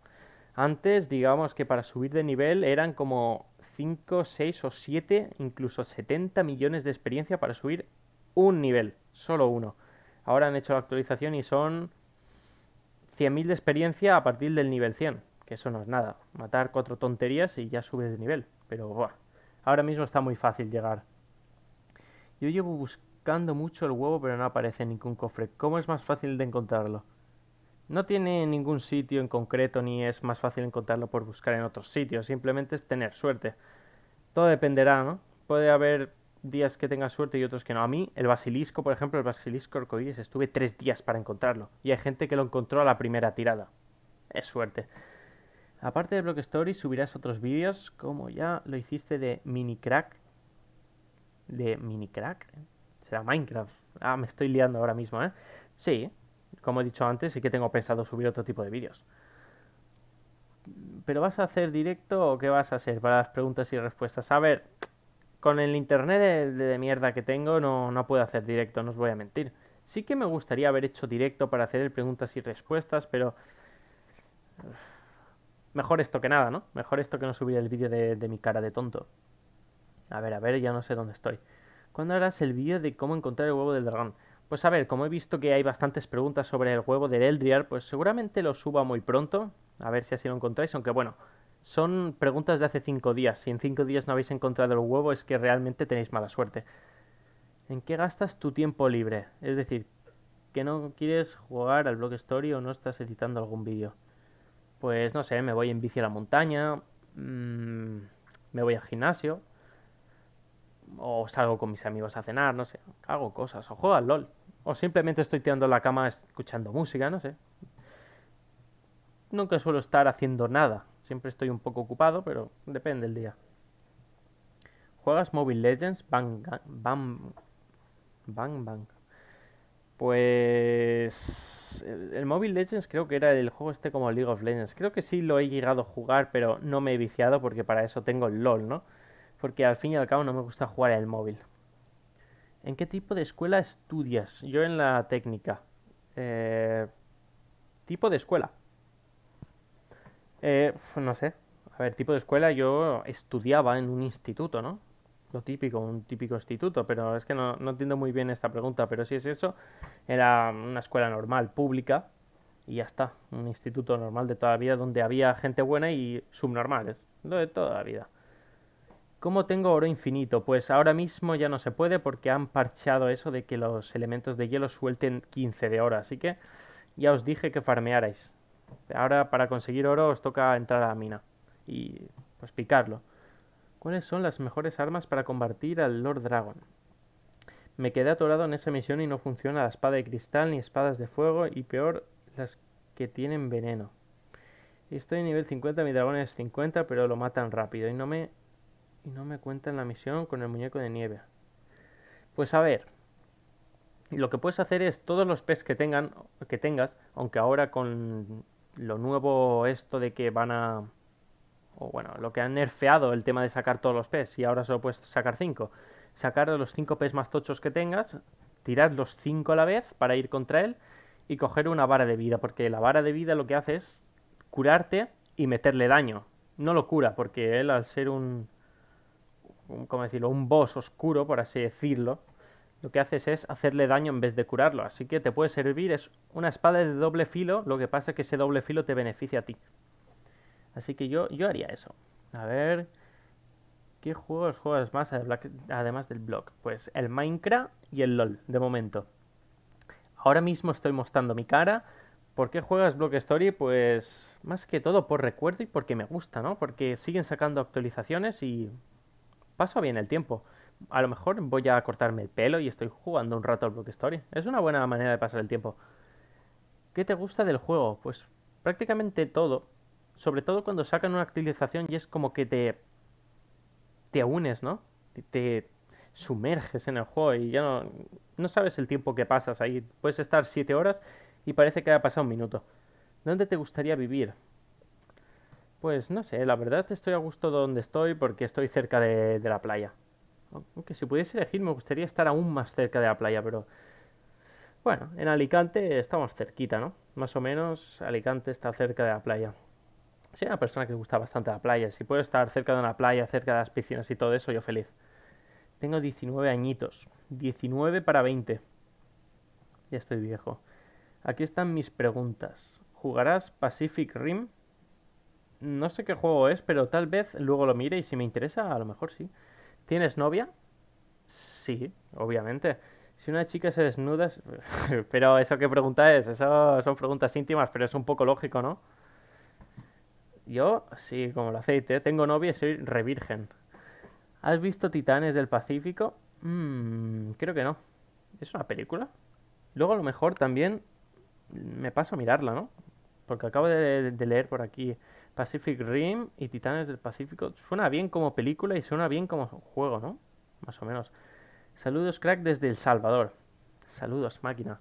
Antes, digamos que para subir de nivel eran como 5, 6 o 7, incluso 70 millones de experiencia para subir un nivel, solo uno. Ahora han hecho la actualización y son 100.000 de experiencia a partir del nivel 100, que eso no es nada. Matar cuatro tonterías y ya subes de nivel, pero buah, ahora mismo está muy fácil llegar. Yo llevo buscando buscando mucho el huevo pero no aparece en ningún cofre. ¿Cómo es más fácil de encontrarlo? No tiene ningún sitio en concreto ni es más fácil encontrarlo por buscar en otros sitios. Simplemente es tener suerte. Todo dependerá, ¿no? Puede haber días que tengas suerte y otros que no. A mí, el basilisco, por ejemplo, el basilisco arcoíris, estuve tres días para encontrarlo. Y hay gente que lo encontró a la primera tirada. Es suerte. Aparte de Block Story, subirás otros vídeos, como ya lo hiciste de Mini Crack. De Mini Crack. Minecraft. Ah, me estoy liando ahora mismo, ¿eh? Sí, como he dicho antes, sí que tengo pensado subir otro tipo de vídeos. ¿Pero vas a hacer directo o qué vas a hacer para las preguntas y respuestas? A ver, con el internet de, mierda que tengo no, no puedo hacer directo, no os voy a mentir. Sí que me gustaría haber hecho directo para hacer preguntas y respuestas, pero... Mejor esto que nada, ¿no? Mejor esto que no subir el vídeo de mi cara de tonto. A ver, a ver, ya no sé dónde estoy. ¿Cuándo harás el vídeo de cómo encontrar el huevo del dragón? Pues a ver, como he visto que hay bastantes preguntas sobre el huevo del Eldriar, pues seguramente lo suba muy pronto. A ver si así lo encontráis, aunque bueno, son preguntas de hace 5 días. Si en 5 días no habéis encontrado el huevo es que realmente tenéis mala suerte. ¿En qué gastas tu tiempo libre? Es decir, que no quieres jugar al blog story o no estás editando algún vídeo. Pues no sé, me voy en bici a la montaña, mmm, me voy al gimnasio, o salgo con mis amigos a cenar, no sé, hago cosas, o juego al LOL, o simplemente estoy tirando la cama escuchando música, no sé. Nunca suelo estar haciendo nada, siempre estoy un poco ocupado, pero depende del día. ¿Juegas Mobile Legends? Bang, bang, bang, bang. Pues el, el, Mobile Legends creo que era el juego este como League of Legends. Creo que sí lo he llegado a jugar, pero no me he viciado porque para eso tengo el LOL, ¿no? porque al fin y al cabo no me gusta jugar al el móvil. ¿En qué tipo de escuela estudias? Yo en la técnica. Eh, tipo de escuela. Eh, no sé. A ver, tipo de escuela yo estudiaba en un instituto, ¿no? Lo típico, un típico instituto, pero es que no, entiendo muy bien esta pregunta, pero si es eso, era una escuela normal, pública, y ya está, un instituto normal de toda la vida donde había gente buena y subnormales, de toda la vida. ¿Cómo tengo oro infinito? Pues ahora mismo ya no se puede porque han parchado eso de que los elementos de hielo suelten 15 de oro. Así que ya os dije que farmearais. Ahora para conseguir oro os toca entrar a la mina y pues picarlo. ¿Cuáles son las mejores armas para combatir al Lord Dragon? Me quedé atorado en esa misión y no funciona la espada de cristal ni espadas de fuego y peor las que tienen veneno. Estoy en nivel 50, mi dragón es 50, pero lo matan rápido y no me y no me en la misión con el muñeco de nieve. Pues a ver, lo que puedes hacer es todos los pez que, tengan, que tengas, aunque ahora con lo nuevo esto de que van a... O bueno, lo que han nerfeado el tema de sacar todos los peces. y ahora solo puedes sacar 5. Sacar los 5 pez más tochos que tengas, tirar los 5 a la vez para ir contra él y coger una vara de vida, porque la vara de vida lo que hace es curarte y meterle daño. No lo cura, porque él al ser un, un, ¿cómo decirlo? un boss oscuro, por así decirlo, lo que haces es hacerle daño en vez de curarlo. Así que te puede servir, es una espada de doble filo, lo que pasa es que ese doble filo te beneficia a ti. Así que yo, yo haría eso. A ver, ¿qué juegos juegas más además del blog? Pues el Minecraft y el LOL, de momento. Ahora mismo estoy mostrando mi cara. ¿Por qué juegas Block Story? Pues más que todo por recuerdo y porque me gusta, ¿no? Porque siguen sacando actualizaciones y paso bien el tiempo. A lo mejor voy a cortarme el pelo y estoy jugando un rato al Block Story. Es una buena manera de pasar el tiempo. ¿Qué te gusta del juego? Pues prácticamente todo. Sobre todo cuando sacan una actualización y es como que te. te unes, ¿no? Te, sumerges en el juego y ya no, no sabes el tiempo que pasas ahí. Puedes estar siete horas y parece que ha pasado un minuto. ¿Dónde te gustaría vivir? Pues no sé, la verdad estoy a gusto donde estoy porque estoy cerca de, la playa. Aunque si pudiese elegir me gustaría estar aún más cerca de la playa, pero... Bueno, en Alicante estamos cerquita, ¿no? Más o menos Alicante está cerca de la playa. Soy una persona que gusta bastante la playa. Si puedo estar cerca de una playa, cerca de las piscinas y todo eso, yo feliz. Tengo 19 añitos. 19 para 20. Ya estoy viejo. Aquí están mis preguntas. ¿Jugarás Pacific Rim? No sé qué juego es, pero tal vez luego lo mire y si me interesa, a lo mejor sí. ¿Tienes novia? Sí, obviamente. Si una chica se desnuda... pero eso que pregunta es, eso son preguntas íntimas, pero es un poco lógico, ¿no? Yo, sí, como el aceite, ¿eh? tengo novia y soy revirgen. ¿Has visto Titanes del Pacífico? Mm, creo que no. ¿Es una película? Luego a lo mejor también me paso a mirarla, ¿no? Porque acabo de leer por aquí Pacific Rim y Titanes del Pacífico. Suena bien como película y suena bien como juego, ¿no? Más o menos. Saludos, crack, desde El Salvador. Saludos, máquina.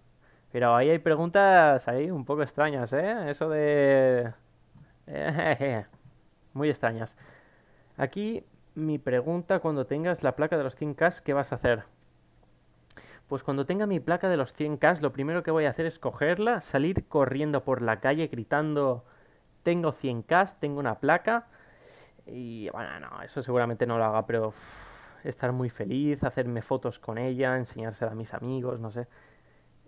Pero ahí hay preguntas ahí un poco extrañas, ¿eh? Eso de... Eh, muy extrañas. Aquí mi pregunta cuando tengas la placa de los 100K, ¿qué vas a hacer? Pues cuando tenga mi placa de los 100K, lo primero que voy a hacer es cogerla, salir corriendo por la calle gritando tengo 100K, tengo una placa. Y bueno, no, eso seguramente no lo haga, pero estar muy feliz, hacerme fotos con ella, enseñársela a mis amigos, no sé.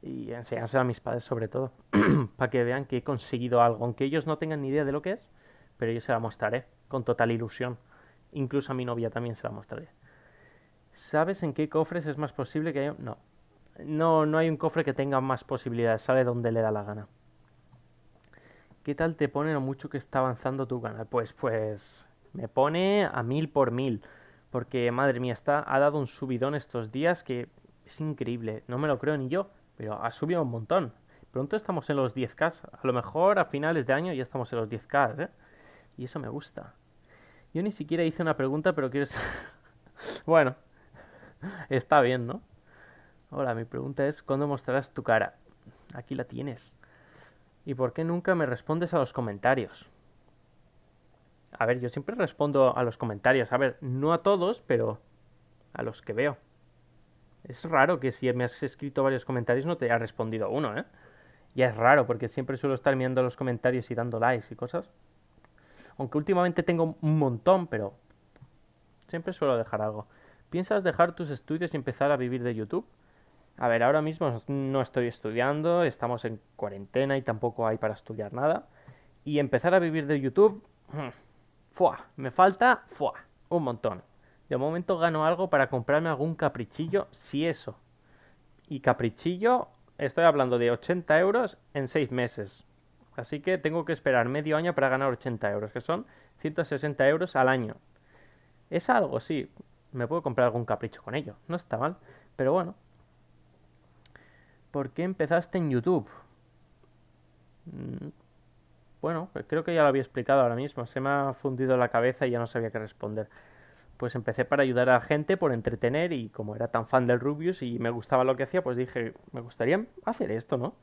Y enseñársela a mis padres sobre todo, para que vean que he conseguido algo, aunque ellos no tengan ni idea de lo que es, pero yo se la mostraré con total ilusión. Incluso a mi novia también se la mostraré. ¿Sabes en qué cofres es más posible que haya... No. No, no hay un cofre que tenga más posibilidades, sabe dónde le da la gana. ¿Qué tal te pone lo mucho que está avanzando tu canal? Pues, pues me pone a mil por mil. Porque, madre mía, está, ha dado un subidón estos días que es increíble. No me lo creo ni yo, pero ha subido un montón. Pronto estamos en los 10K. A lo mejor a finales de año ya estamos en los 10K. ¿eh? Y eso me gusta. Yo ni siquiera hice una pregunta, pero quiero... bueno, está bien, ¿no? Hola, mi pregunta es, ¿cuándo mostrarás tu cara? Aquí la tienes. ¿Y por qué nunca me respondes a los comentarios? A ver, yo siempre respondo a los comentarios. A ver, no a todos, pero a los que veo. Es raro que si me has escrito varios comentarios no te haya respondido uno, ¿eh? Ya es raro, porque siempre suelo estar mirando los comentarios y dando likes y cosas. Aunque últimamente tengo un montón, pero siempre suelo dejar algo. ¿Piensas dejar tus estudios y empezar a vivir de YouTube? A ver, ahora mismo no estoy estudiando, estamos en cuarentena y tampoco hay para estudiar nada. Y empezar a vivir de YouTube, hmm, fua, me falta, fuá, un montón. De momento gano algo para comprarme algún caprichillo, si eso. Y caprichillo, estoy hablando de 80 euros en 6 meses. Así que tengo que esperar medio año para ganar 80 euros, que son 160 euros al año. Es algo, sí. Me puedo comprar algún capricho con ello. No está mal. Pero bueno, ¿Por qué empezaste en YouTube? Mm, bueno, pues creo que ya lo había explicado ahora mismo. Se me ha fundido la cabeza y ya no sabía qué responder. Pues empecé para ayudar a la gente, por entretener y como era tan fan del Rubius y me gustaba lo que hacía, pues dije, me gustaría hacer esto, ¿no?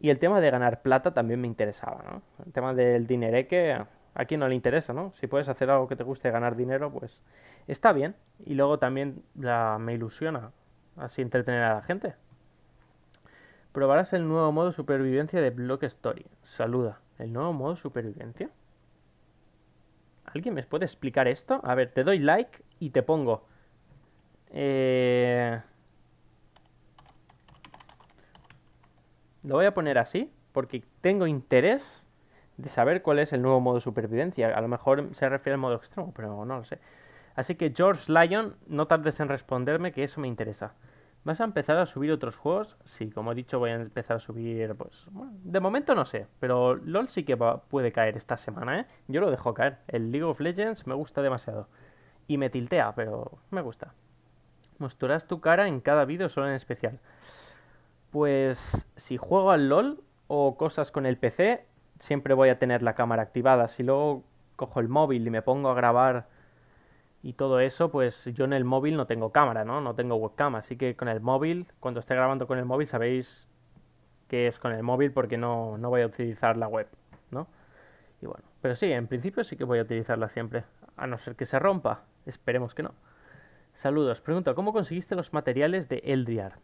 Y el tema de ganar plata también me interesaba, ¿no? El tema del que a quien no le interesa, ¿no? Si puedes hacer algo que te guste ganar dinero, pues está bien. Y luego también me ilusiona así entretener a la gente. Probarás el nuevo modo supervivencia de Block Story. Saluda. ¿El nuevo modo supervivencia? ¿Alguien me puede explicar esto? A ver, te doy like y te pongo. Eh, lo voy a poner así porque tengo interés de saber cuál es el nuevo modo supervivencia. A lo mejor se refiere al modo extremo, pero no lo sé. Así que George Lyon, no tardes en responderme que eso me interesa. ¿Vas a empezar a subir otros juegos? Sí, como he dicho, voy a empezar a subir, pues, de momento no sé, pero LOL sí que puede caer esta semana, ¿eh? Yo lo dejo caer. El League of Legends me gusta demasiado. Y me tiltea, pero me gusta. Mostrarás tu cara en cada vídeo solo en especial. Pues si juego al LOL o cosas con el PC, siempre voy a tener la cámara activada. Si luego cojo el móvil y me pongo a grabar y todo eso, pues yo en el móvil no tengo cámara, ¿no? No tengo webcam, así que con el móvil, cuando esté grabando con el móvil, sabéis que es con el móvil porque no, no voy a utilizar la web, ¿no? Y bueno, pero sí, en principio sí que voy a utilizarla siempre, a no ser que se rompa, esperemos que no. Saludos, pregunta ¿cómo conseguiste los materiales de Eldriar?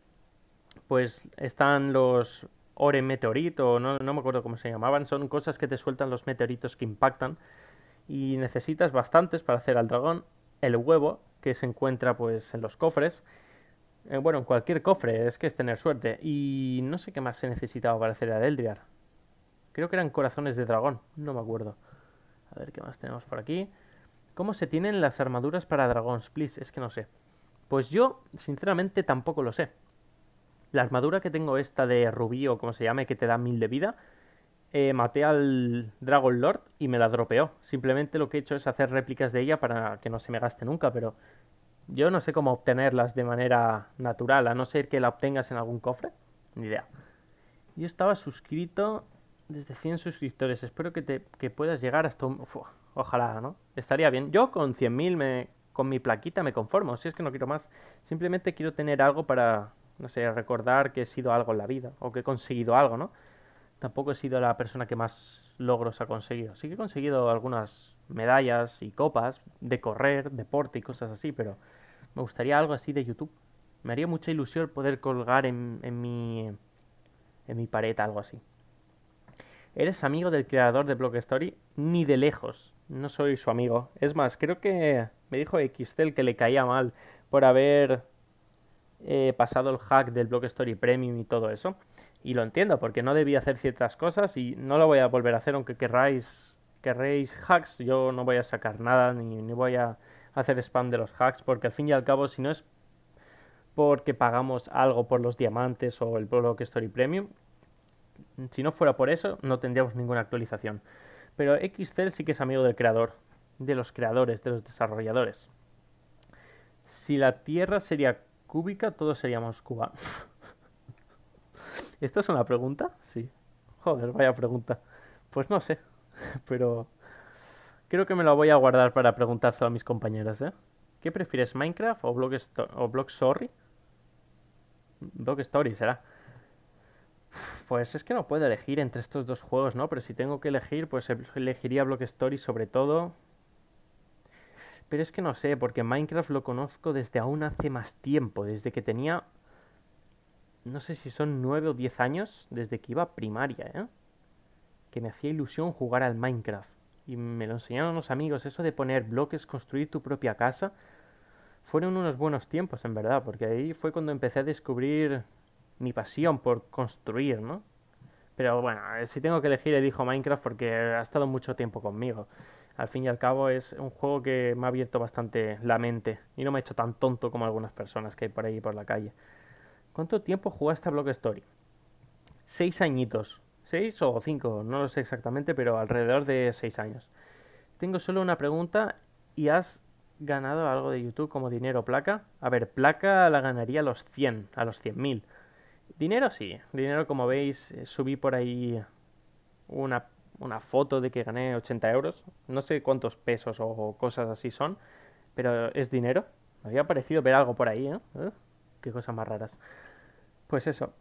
Pues están los Ore Meteorito, no, no me acuerdo cómo se llamaban, son cosas que te sueltan los meteoritos que impactan y necesitas bastantes para hacer al dragón el huevo que se encuentra pues en los cofres. Eh, bueno, en cualquier cofre, es que es tener suerte. Y no sé qué más se necesitado para hacer a Eldriar. Creo que eran corazones de dragón, no me acuerdo. A ver qué más tenemos por aquí. ¿Cómo se tienen las armaduras para dragón, please? Es que no sé. Pues yo, sinceramente, tampoco lo sé. La armadura que tengo esta de rubí o como se llame, que te da mil de vida, eh, maté al Dragon Lord y me la dropeó. Simplemente lo que he hecho es hacer réplicas de ella para que no se me gaste nunca, pero yo no sé cómo obtenerlas de manera natural, a no ser que la obtengas en algún cofre. Ni idea. Yo estaba suscrito desde 100 suscriptores. Espero que, te, puedas llegar hasta un... ojalá, ¿no? Estaría bien. Yo con 100.000 me... Con mi plaquita me conformo, si es que no quiero más. Simplemente quiero tener algo para, no sé, recordar que he sido algo en la vida o que he conseguido algo, ¿no? tampoco he sido la persona que más logros ha conseguido. Sí que he conseguido algunas medallas y copas de correr, deporte y cosas así, pero me gustaría algo así de YouTube. Me haría mucha ilusión poder colgar en, mi en mi pared algo así. ¿Eres amigo del creador de Block Story? Ni de lejos. No soy su amigo. Es más, creo que me dijo Xtel que le caía mal por haber eh, pasado el hack del Block Story Premium y todo eso. Y lo entiendo, porque no debía hacer ciertas cosas y no lo voy a volver a hacer, aunque querráis, querréis hacks, yo no voy a sacar nada ni, voy a hacer spam de los hacks, porque al fin y al cabo, si no es porque pagamos algo por los diamantes o el Block Story Premium, si no fuera por eso, no tendríamos ninguna actualización. Pero Xcel sí que es amigo del creador, de los creadores, de los desarrolladores. Si la Tierra sería cúbica, todos seríamos Cuba. ¿Esto es una pregunta? Sí. Joder, vaya pregunta. Pues no sé, pero creo que me lo voy a guardar para preguntárselo a mis compañeras, ¿eh? ¿Qué prefieres, Minecraft o Block o Story? ¿Block Story será. Pues es que no puedo elegir entre estos dos juegos, ¿no? Pero si tengo que elegir, pues elegiría Block Story sobre todo. Pero es que no sé, porque Minecraft lo conozco desde aún hace más tiempo, desde que tenía no sé si son nueve o diez años desde que iba a primaria, ¿eh? Que me hacía ilusión jugar al Minecraft. Y me lo enseñaron los amigos, eso de poner bloques, construir tu propia casa. Fueron unos buenos tiempos, en verdad, porque ahí fue cuando empecé a descubrir mi pasión por construir, ¿no? Pero bueno, si tengo que elegir, elijo Minecraft porque ha estado mucho tiempo conmigo. Al fin y al cabo es un juego que me ha abierto bastante la mente y no me ha hecho tan tonto como algunas personas que hay por ahí por la calle. ¿Cuánto tiempo jugaste a Block Story? Seis añitos. Seis o cinco, no lo sé exactamente, pero alrededor de seis años. Tengo solo una pregunta y has ganado algo de YouTube como dinero o placa. A ver, placa la ganaría a los 100, a los 100.000. Dinero sí, dinero como veis, eh, subí por ahí una, foto de que gané 80 euros. No sé cuántos pesos o cosas así son, pero es dinero. Me había parecido ver algo por ahí, ¿Eh? ¿Eh? qué cosas más raras. Pues eso.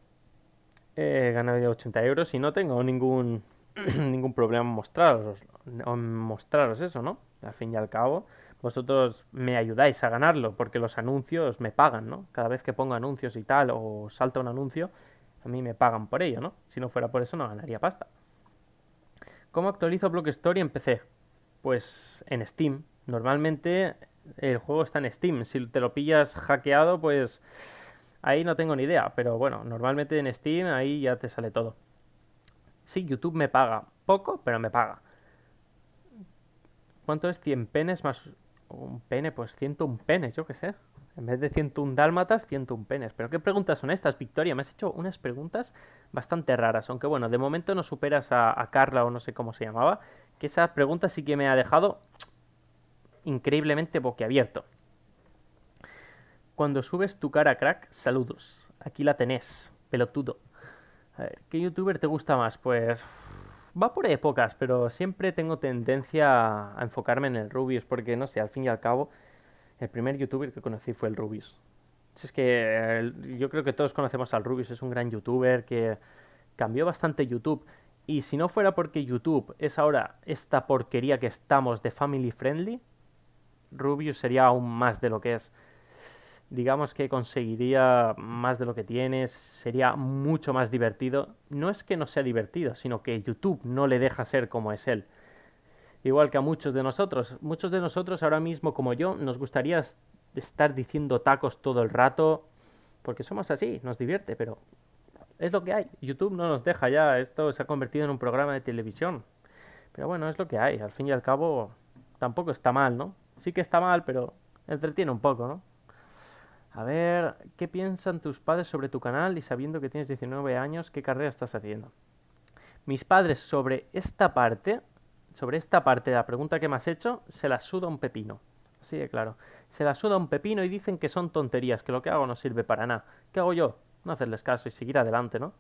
He ganado ya 80 euros y no tengo ningún, ningún problema en mostraros, mostraros eso, ¿no? Al fin y al cabo, vosotros me ayudáis a ganarlo porque los anuncios me pagan, ¿no? Cada vez que pongo anuncios y tal o salta un anuncio, a mí me pagan por ello, ¿no? Si no fuera por eso no ganaría pasta. ¿Cómo actualizo Block Story en PC? Pues en Steam. Normalmente el juego está en Steam. Si te lo pillas hackeado, pues ahí no tengo ni idea. Pero bueno, normalmente en Steam ahí ya te sale todo. Sí, YouTube me paga. Poco, pero me paga. ¿Cuánto es 100 penes más un pene? Pues 101 penes, yo qué sé. En vez de 101 dálmatas, 101 penes. Pero qué preguntas son estas, Victoria. Me has hecho unas preguntas bastante raras. Aunque bueno, de momento no superas a, Carla o no sé cómo se llamaba. Que esa pregunta sí que me ha dejado increíblemente boquiabierto. Cuando subes tu cara, crack, saludos. Aquí la tenés, pelotudo. A ver, ¿qué youtuber te gusta más? Pues va por épocas, pero siempre tengo tendencia a enfocarme en el Rubius, porque no sé, al fin y al cabo, el primer youtuber que conocí fue el Rubius. Es que yo creo que todos conocemos al Rubius, es un gran youtuber que cambió bastante YouTube. Y si no fuera porque YouTube es ahora esta porquería que estamos de family friendly, Rubius sería aún más de lo que es. Digamos que conseguiría más de lo que tienes, sería mucho más divertido. No es que no sea divertido, sino que YouTube no le deja ser como es él. Igual que a muchos de nosotros. Muchos de nosotros ahora mismo, como yo, nos gustaría estar diciendo tacos todo el rato, porque somos así, nos divierte, pero es lo que hay. YouTube no nos deja ya, esto se ha convertido en un programa de televisión. Pero bueno, es lo que hay, al fin y al cabo tampoco está mal, ¿no? Sí que está mal, pero entretiene un poco, ¿no? A ver, ¿qué piensan tus padres sobre tu canal y sabiendo que tienes 19 años, qué carrera estás haciendo? Mis padres sobre esta parte, sobre esta parte de la pregunta que me has hecho, se la suda un pepino. Así de claro. Se la suda un pepino y dicen que son tonterías, que lo que hago no sirve para nada. ¿Qué hago yo? No hacerles caso y seguir adelante, ¿no?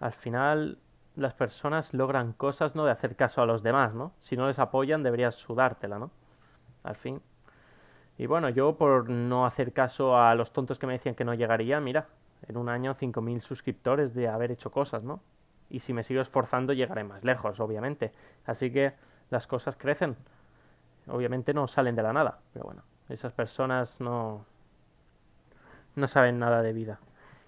Al final, las personas logran cosas no de hacer caso a los demás, ¿no? Si no les apoyan, deberías sudártela, ¿no? al fin. Y bueno, yo por no hacer caso a los tontos que me decían que no llegaría, mira, en un año 5.000 suscriptores de haber hecho cosas, ¿no? Y si me sigo esforzando llegaré más lejos, obviamente. Así que las cosas crecen. Obviamente no salen de la nada, pero bueno, esas personas no, no saben nada de vida.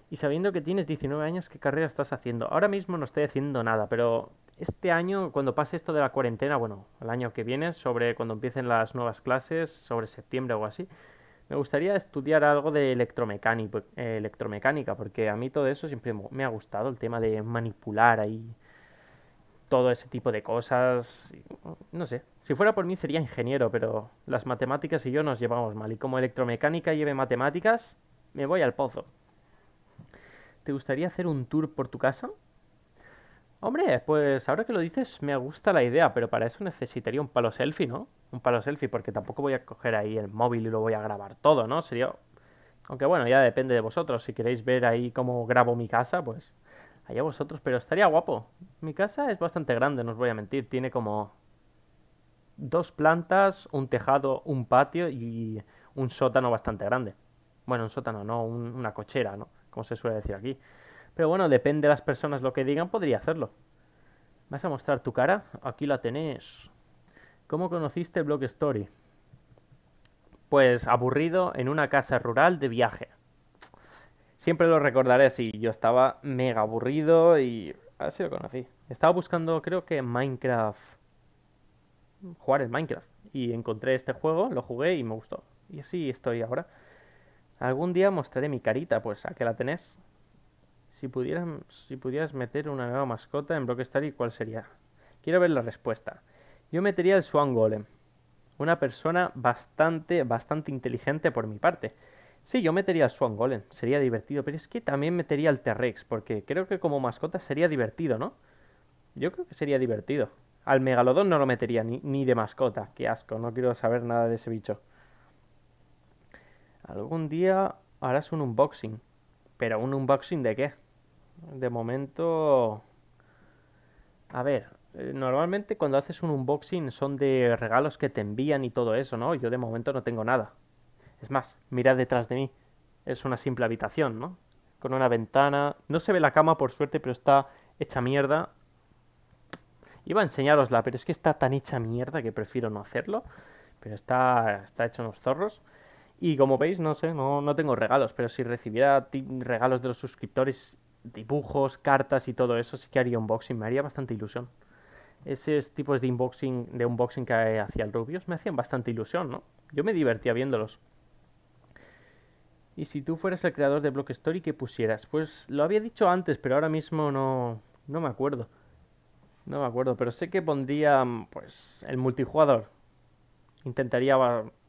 Y sabiendo que tienes 19 años, ¿qué carrera estás haciendo? Ahora mismo no estoy haciendo nada, pero este año, cuando pase esto de la cuarentena, bueno, el año que viene, sobre cuando empiecen las nuevas clases, sobre septiembre o así, me gustaría estudiar algo de electromecánica, eh, electromecánica porque a mí todo eso siempre me ha gustado, el tema de manipular ahí todo ese tipo de cosas. No sé, si fuera por mí sería ingeniero, pero las matemáticas y yo nos llevamos mal. Y como electromecánica lleve matemáticas, me voy al pozo. ¿Te gustaría hacer un tour por tu casa? Hombre, pues ahora que lo dices me gusta la idea, pero para eso necesitaría un palo selfie, ¿no? Un palo selfie, porque tampoco voy a coger ahí el móvil y lo voy a grabar todo, ¿no? Sería... Aunque bueno, ya depende de vosotros. Si queréis ver ahí cómo grabo mi casa, pues a vosotros. Pero estaría guapo. Mi casa es bastante grande, no os voy a mentir. Tiene como dos plantas, un tejado, un patio y un sótano bastante grande. Bueno, un sótano, no, una cochera, ¿no? Como se suele decir aquí. Pero bueno, depende de las personas lo que digan, podría hacerlo. ¿Vas a mostrar tu cara? Aquí la tenés. ¿Cómo conociste Block Story? Pues aburrido en una casa rural de viaje. Siempre lo recordaré así. Yo estaba mega aburrido y así lo conocí. Estaba buscando, creo que Minecraft. Jugar en Minecraft. Y encontré este juego, lo jugué y me gustó. Y así estoy ahora. Algún día mostraré mi carita, pues aquí la tenés. Si pudieras, si pudieras meter una nueva mascota en y ¿cuál sería? Quiero ver la respuesta. Yo metería el Swan Golem. Una persona bastante, bastante inteligente por mi parte. Sí, yo metería el Swan Golem, sería divertido, pero es que también metería el T-Rex, porque creo que como mascota sería divertido, ¿no? Yo creo que sería divertido. Al Megalodón no lo metería ni, ni de mascota, qué asco, no quiero saber nada de ese bicho. Algún día harás un unboxing, pero ¿un unboxing de qué? de momento... A ver, eh, normalmente cuando haces un unboxing son de regalos que te envían y todo eso, ¿no? Yo de momento no tengo nada. Es más, mirad detrás de mí. Es una simple habitación, ¿no? Con una ventana. No se ve la cama, por suerte, pero está hecha mierda. Iba a enseñarosla, pero es que está tan hecha mierda que prefiero no hacerlo. Pero está, está hecho unos zorros. Y como veis, no sé, no, no tengo regalos, pero si recibiera regalos de los suscriptores dibujos, cartas y todo eso, sí que haría unboxing, me haría bastante ilusión. Esos tipos de unboxing, de unboxing que hacía el Rubius me hacían bastante ilusión, ¿no? Yo me divertía viéndolos. Y si tú fueras el creador de Block Story, ¿qué pusieras? Pues lo había dicho antes, pero ahora mismo no, no me acuerdo. No me acuerdo, pero sé que pondría, mm, pues, el multijugador. Intentaría,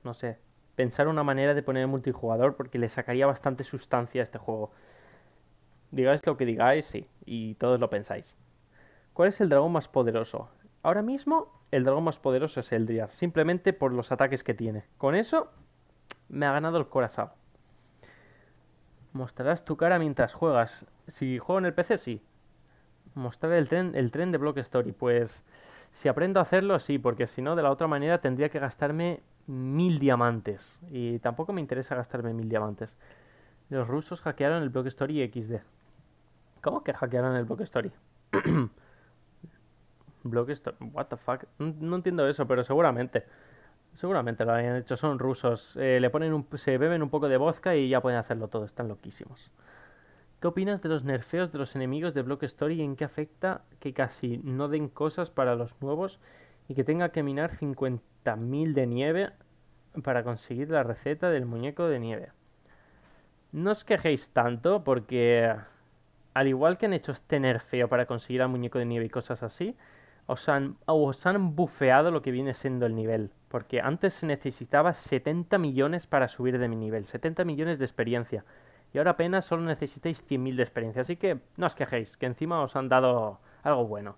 no sé, pensar una manera de poner el multijugador porque le sacaría bastante sustancia a este juego. Digáis lo que digáis, sí, y todos lo pensáis. ¿Cuál es el dragón más poderoso? Ahora mismo el dragón más poderoso es Driar simplemente por los ataques que tiene. Con eso me ha ganado el corazón. Mostrarás tu cara mientras juegas. Si juego en el PC, sí. Mostrar el tren, el tren de Block Story. Pues si aprendo a hacerlo, sí, porque si no, de la otra manera tendría que gastarme mil diamantes. Y tampoco me interesa gastarme mil diamantes. Los rusos hackearon el Block Story XD. ¿Cómo que hackearon el Block Story? Block Story. What the fuck? No, entiendo eso, pero seguramente. Seguramente lo hayan hecho. Son rusos. Eh, le ponen se beben un poco de vodka y ya pueden hacerlo todo. Están loquísimos. ¿Qué opinas de los nerfeos de los enemigos de Block Story y en qué afecta que casi no den cosas para los nuevos y que tenga que minar 50.000 de nieve para conseguir la receta del muñeco de nieve? No os quejéis tanto porque al igual que han hecho tener este feo para conseguir al muñeco de nieve y cosas así, os han, os han bufeado lo que viene siendo el nivel. Porque antes se necesitaba 70 millones para subir de mi nivel, 70 millones de experiencia. Y ahora apenas solo necesitáis 100.000 de experiencia. Así que no os quejéis, que encima os han dado algo bueno.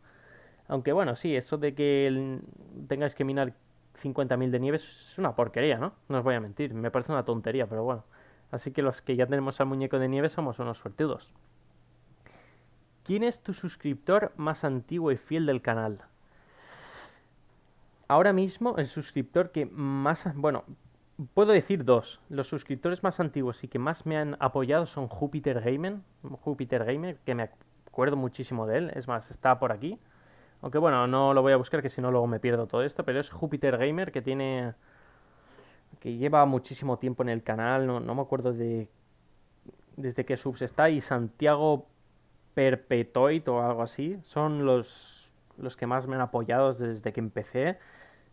Aunque bueno, sí, eso de que tengáis que minar 50.000 de nieve es una porquería, ¿no? No os voy a mentir, me parece una tontería, pero bueno. Así que los que ya tenemos al muñeco de nieve somos unos suertudos. ¿Quién es tu suscriptor más antiguo y fiel del canal? Ahora mismo el suscriptor que más... Bueno, puedo decir dos. Los suscriptores más antiguos y que más me han apoyado son Júpiter Gamer. Júpiter Gamer, que me acuerdo muchísimo de él. Es más, está por aquí. Aunque bueno, no lo voy a buscar, que si no luego me pierdo todo esto. Pero es Júpiter Gamer que tiene... Que lleva muchísimo tiempo en el canal. No, no me acuerdo de... Desde qué subs está. Y Santiago Perpetoid o algo así, son los, los que más me han apoyado desde que empecé.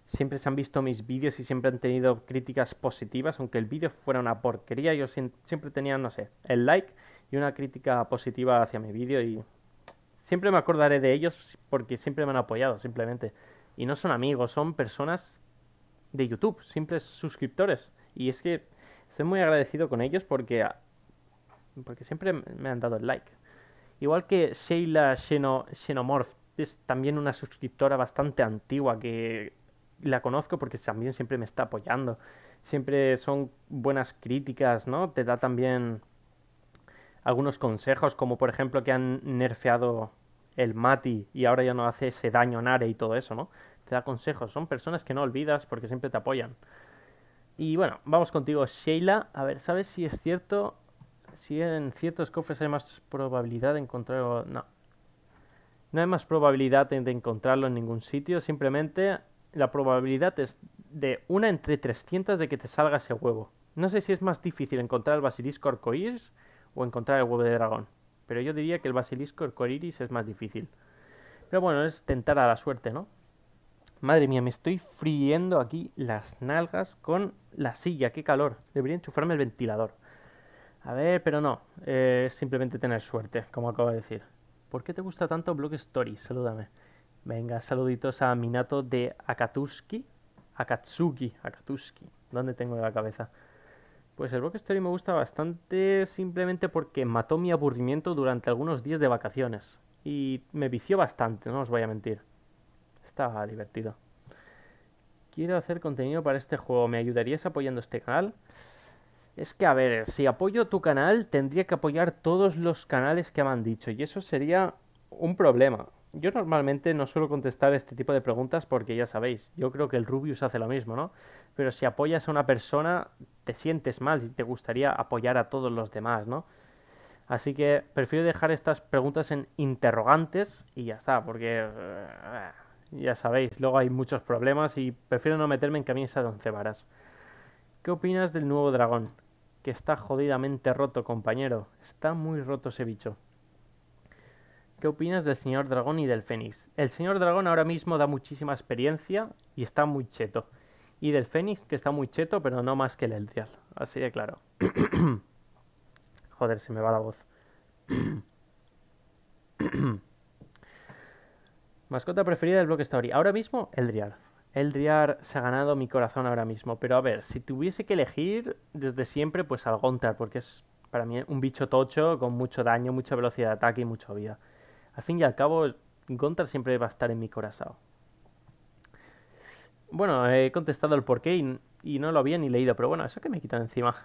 Siempre se han visto mis vídeos y siempre han tenido críticas positivas, aunque el vídeo fuera una porquería, yo siempre tenía, no sé, el like y una crítica positiva hacia mi vídeo y siempre me acordaré de ellos porque siempre me han apoyado, simplemente. Y no son amigos, son personas de YouTube, simples suscriptores. Y es que estoy muy agradecido con ellos porque, porque siempre me han dado el like. Igual que Sheila Xenomorph, es también una suscriptora bastante antigua que la conozco porque también siempre me está apoyando. Siempre son buenas críticas, ¿no? Te da también algunos consejos, como por ejemplo que han nerfeado el Mati y ahora ya no hace ese daño en área y todo eso, ¿no? Te da consejos. Son personas que no olvidas porque siempre te apoyan. Y bueno, vamos contigo, Sheila. A ver, ¿sabes si es cierto si en ciertos cofres hay más probabilidad de encontrarlo. No. No hay más probabilidad de, encontrarlo en ningún sitio. Simplemente la probabilidad es de una entre 300 de que te salga ese huevo. No sé si es más difícil encontrar el basilisco arcoiris o encontrar el huevo de dragón. Pero yo diría que el basilisco arcoiris es más difícil. Pero bueno, es tentar a la suerte, ¿no? Madre mía, me estoy friendo aquí las nalgas con la silla. ¡Qué calor! Debería enchufarme el ventilador. A ver, pero no. Eh, es simplemente tener suerte, como acabo de decir. ¿Por qué te gusta tanto Block Story? Salúdame. Venga, saluditos a Minato de Akatsuki. Akatsuki, Akatsuki. ¿Dónde tengo la cabeza? Pues el Block Story me gusta bastante simplemente porque mató mi aburrimiento durante algunos días de vacaciones. Y me vició bastante, no os voy a mentir. Está divertido. Quiero hacer contenido para este juego. ¿Me ayudarías apoyando este canal? Es que, a ver, si apoyo tu canal, tendría que apoyar todos los canales que me han dicho, y eso sería un problema. Yo normalmente no suelo contestar este tipo de preguntas porque ya sabéis, yo creo que el Rubius hace lo mismo, ¿no? Pero si apoyas a una persona, te sientes mal y te gustaría apoyar a todos los demás, ¿no? Así que prefiero dejar estas preguntas en interrogantes y ya está, porque eh, ya sabéis, luego hay muchos problemas y prefiero no meterme en camisa de once varas. ¿Qué opinas del nuevo dragón? que está jodidamente roto, compañero. Está muy roto ese bicho. ¿Qué opinas del señor dragón y del fénix? El señor dragón ahora mismo da muchísima experiencia y está muy cheto. Y del fénix, que está muy cheto, pero no más que el Eldrial. Así de claro. Joder, se me va la voz. Mascota preferida del bloque Story. Ahora mismo, Eldrial. Eldriar se ha ganado mi corazón ahora mismo. Pero a ver, si tuviese que elegir desde siempre, pues al Gontar, porque es para mí un bicho tocho con mucho daño, mucha velocidad de ataque y mucha vida. Al fin y al cabo, Gontar siempre va a estar en mi corazón. Bueno, he contestado el porqué y, no lo había ni leído, pero bueno, eso que me quitan encima.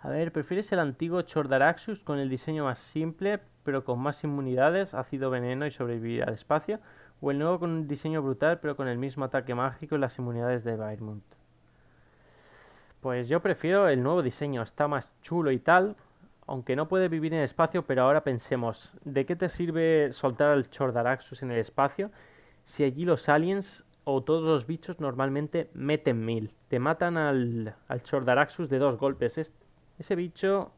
A ver, ¿prefieres el antiguo Chordaraxus con el diseño más simple, pero con más inmunidades, ácido veneno y sobrevivir al espacio? o el nuevo con un diseño brutal pero con el mismo ataque mágico y las inmunidades de Bairmund. Pues yo prefiero el nuevo diseño, está más chulo y tal, aunque no puede vivir en espacio, pero ahora pensemos, ¿de qué te sirve soltar al Chordaraxus en el espacio si allí los aliens o todos los bichos normalmente meten mil? Te matan al, Chordaraxus de dos golpes. ese bicho,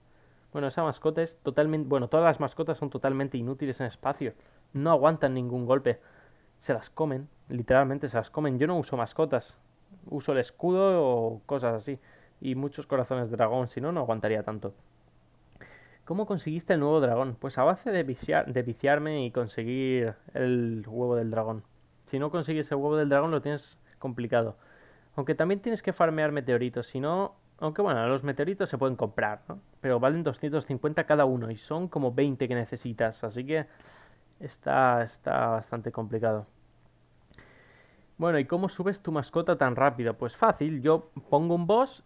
bueno, esa mascota es totalmente... Bueno, todas las mascotas son totalmente inútiles en espacio. No aguantan ningún golpe se las comen, literalmente se las comen. Yo no uso mascotas, uso el escudo o cosas así. Y muchos corazones de dragón, si no, no aguantaría tanto. ¿Cómo conseguiste el nuevo dragón? Pues a base de, viciar, de viciarme y conseguir el huevo del dragón. Si no consigues el huevo del dragón lo tienes complicado. Aunque también tienes que farmear meteoritos, si no... Aunque bueno, los meteoritos se pueden comprar, ¿no? Pero valen 250 cada uno y son como 20 que necesitas, así que está, está bastante complicado. Bueno, ¿y cómo subes tu mascota tan rápido? Pues fácil, yo pongo un boss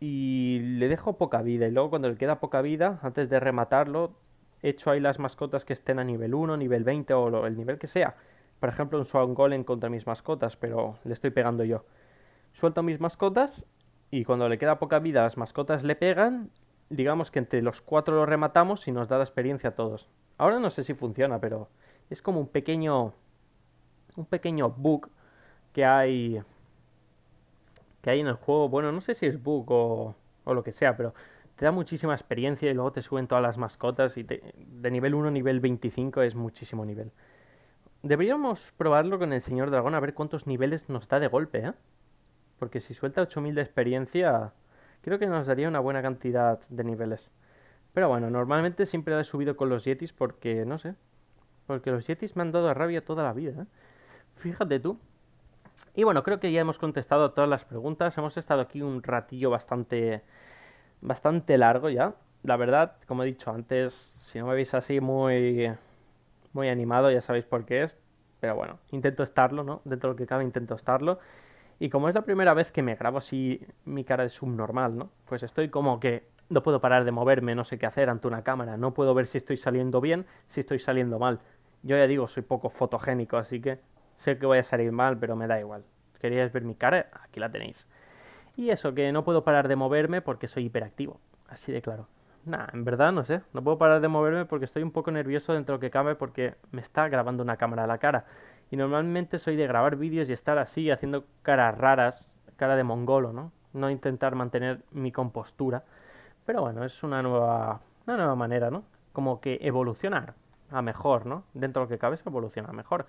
y le dejo poca vida. Y luego cuando le queda poca vida, antes de rematarlo, echo ahí las mascotas que estén a nivel 1, nivel 20 o el nivel que sea. Por ejemplo, un Swan Golem contra mis mascotas, pero le estoy pegando yo. Suelto mis mascotas y cuando le queda poca vida, las mascotas le pegan. Digamos que entre los cuatro lo rematamos y nos da la experiencia a todos. Ahora no sé si funciona, pero es como un pequeño. Un pequeño bug que hay. Que hay en el juego. Bueno, no sé si es bug o, o lo que sea, pero te da muchísima experiencia y luego te suben todas las mascotas y de nivel 1 a nivel 25 es muchísimo nivel. Deberíamos probarlo con el señor dragón a ver cuántos niveles nos da de golpe, ¿eh? Porque si suelta 8000 de experiencia, creo que nos daría una buena cantidad de niveles. Pero bueno, normalmente siempre he subido con los Yetis porque, no sé, porque los Yetis me han dado rabia toda la vida. ¿eh? Fíjate tú. Y bueno, creo que ya hemos contestado todas las preguntas. Hemos estado aquí un ratillo bastante, bastante largo ya. La verdad, como he dicho antes, si no me veis así muy, muy animado, ya sabéis por qué es. Pero bueno, intento estarlo, ¿no? Dentro de lo que cabe, intento estarlo. Y como es la primera vez que me grabo así mi cara de subnormal, ¿no? Pues estoy como que no puedo parar de moverme, no sé qué hacer ante una cámara, no puedo ver si estoy saliendo bien, si estoy saliendo mal. Yo ya digo, soy poco fotogénico, así que sé que voy a salir mal, pero me da igual. ¿Queríais ver mi cara? Aquí la tenéis. Y eso, que no puedo parar de moverme porque soy hiperactivo. Así de claro. Nah, en verdad no sé. No puedo parar de moverme porque estoy un poco nervioso dentro de lo que cabe porque me está grabando una cámara a la cara. Y normalmente soy de grabar vídeos y estar así haciendo caras raras, cara de mongolo, ¿no? No intentar mantener mi compostura pero bueno, es una nueva, nueva manera, ¿no? Como que evolucionar a mejor, ¿no? Dentro de lo que cabe, se evoluciona a mejor.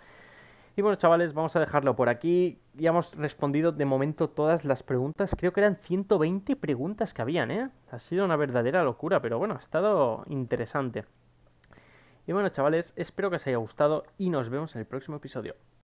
Y bueno, chavales, vamos a dejarlo por aquí. Ya hemos respondido de momento todas las preguntas. Creo que eran 120 preguntas que habían, ¿eh? Ha sido una verdadera locura, pero bueno, ha estado interesante. Y bueno, chavales, espero que os haya gustado y nos vemos en el próximo episodio.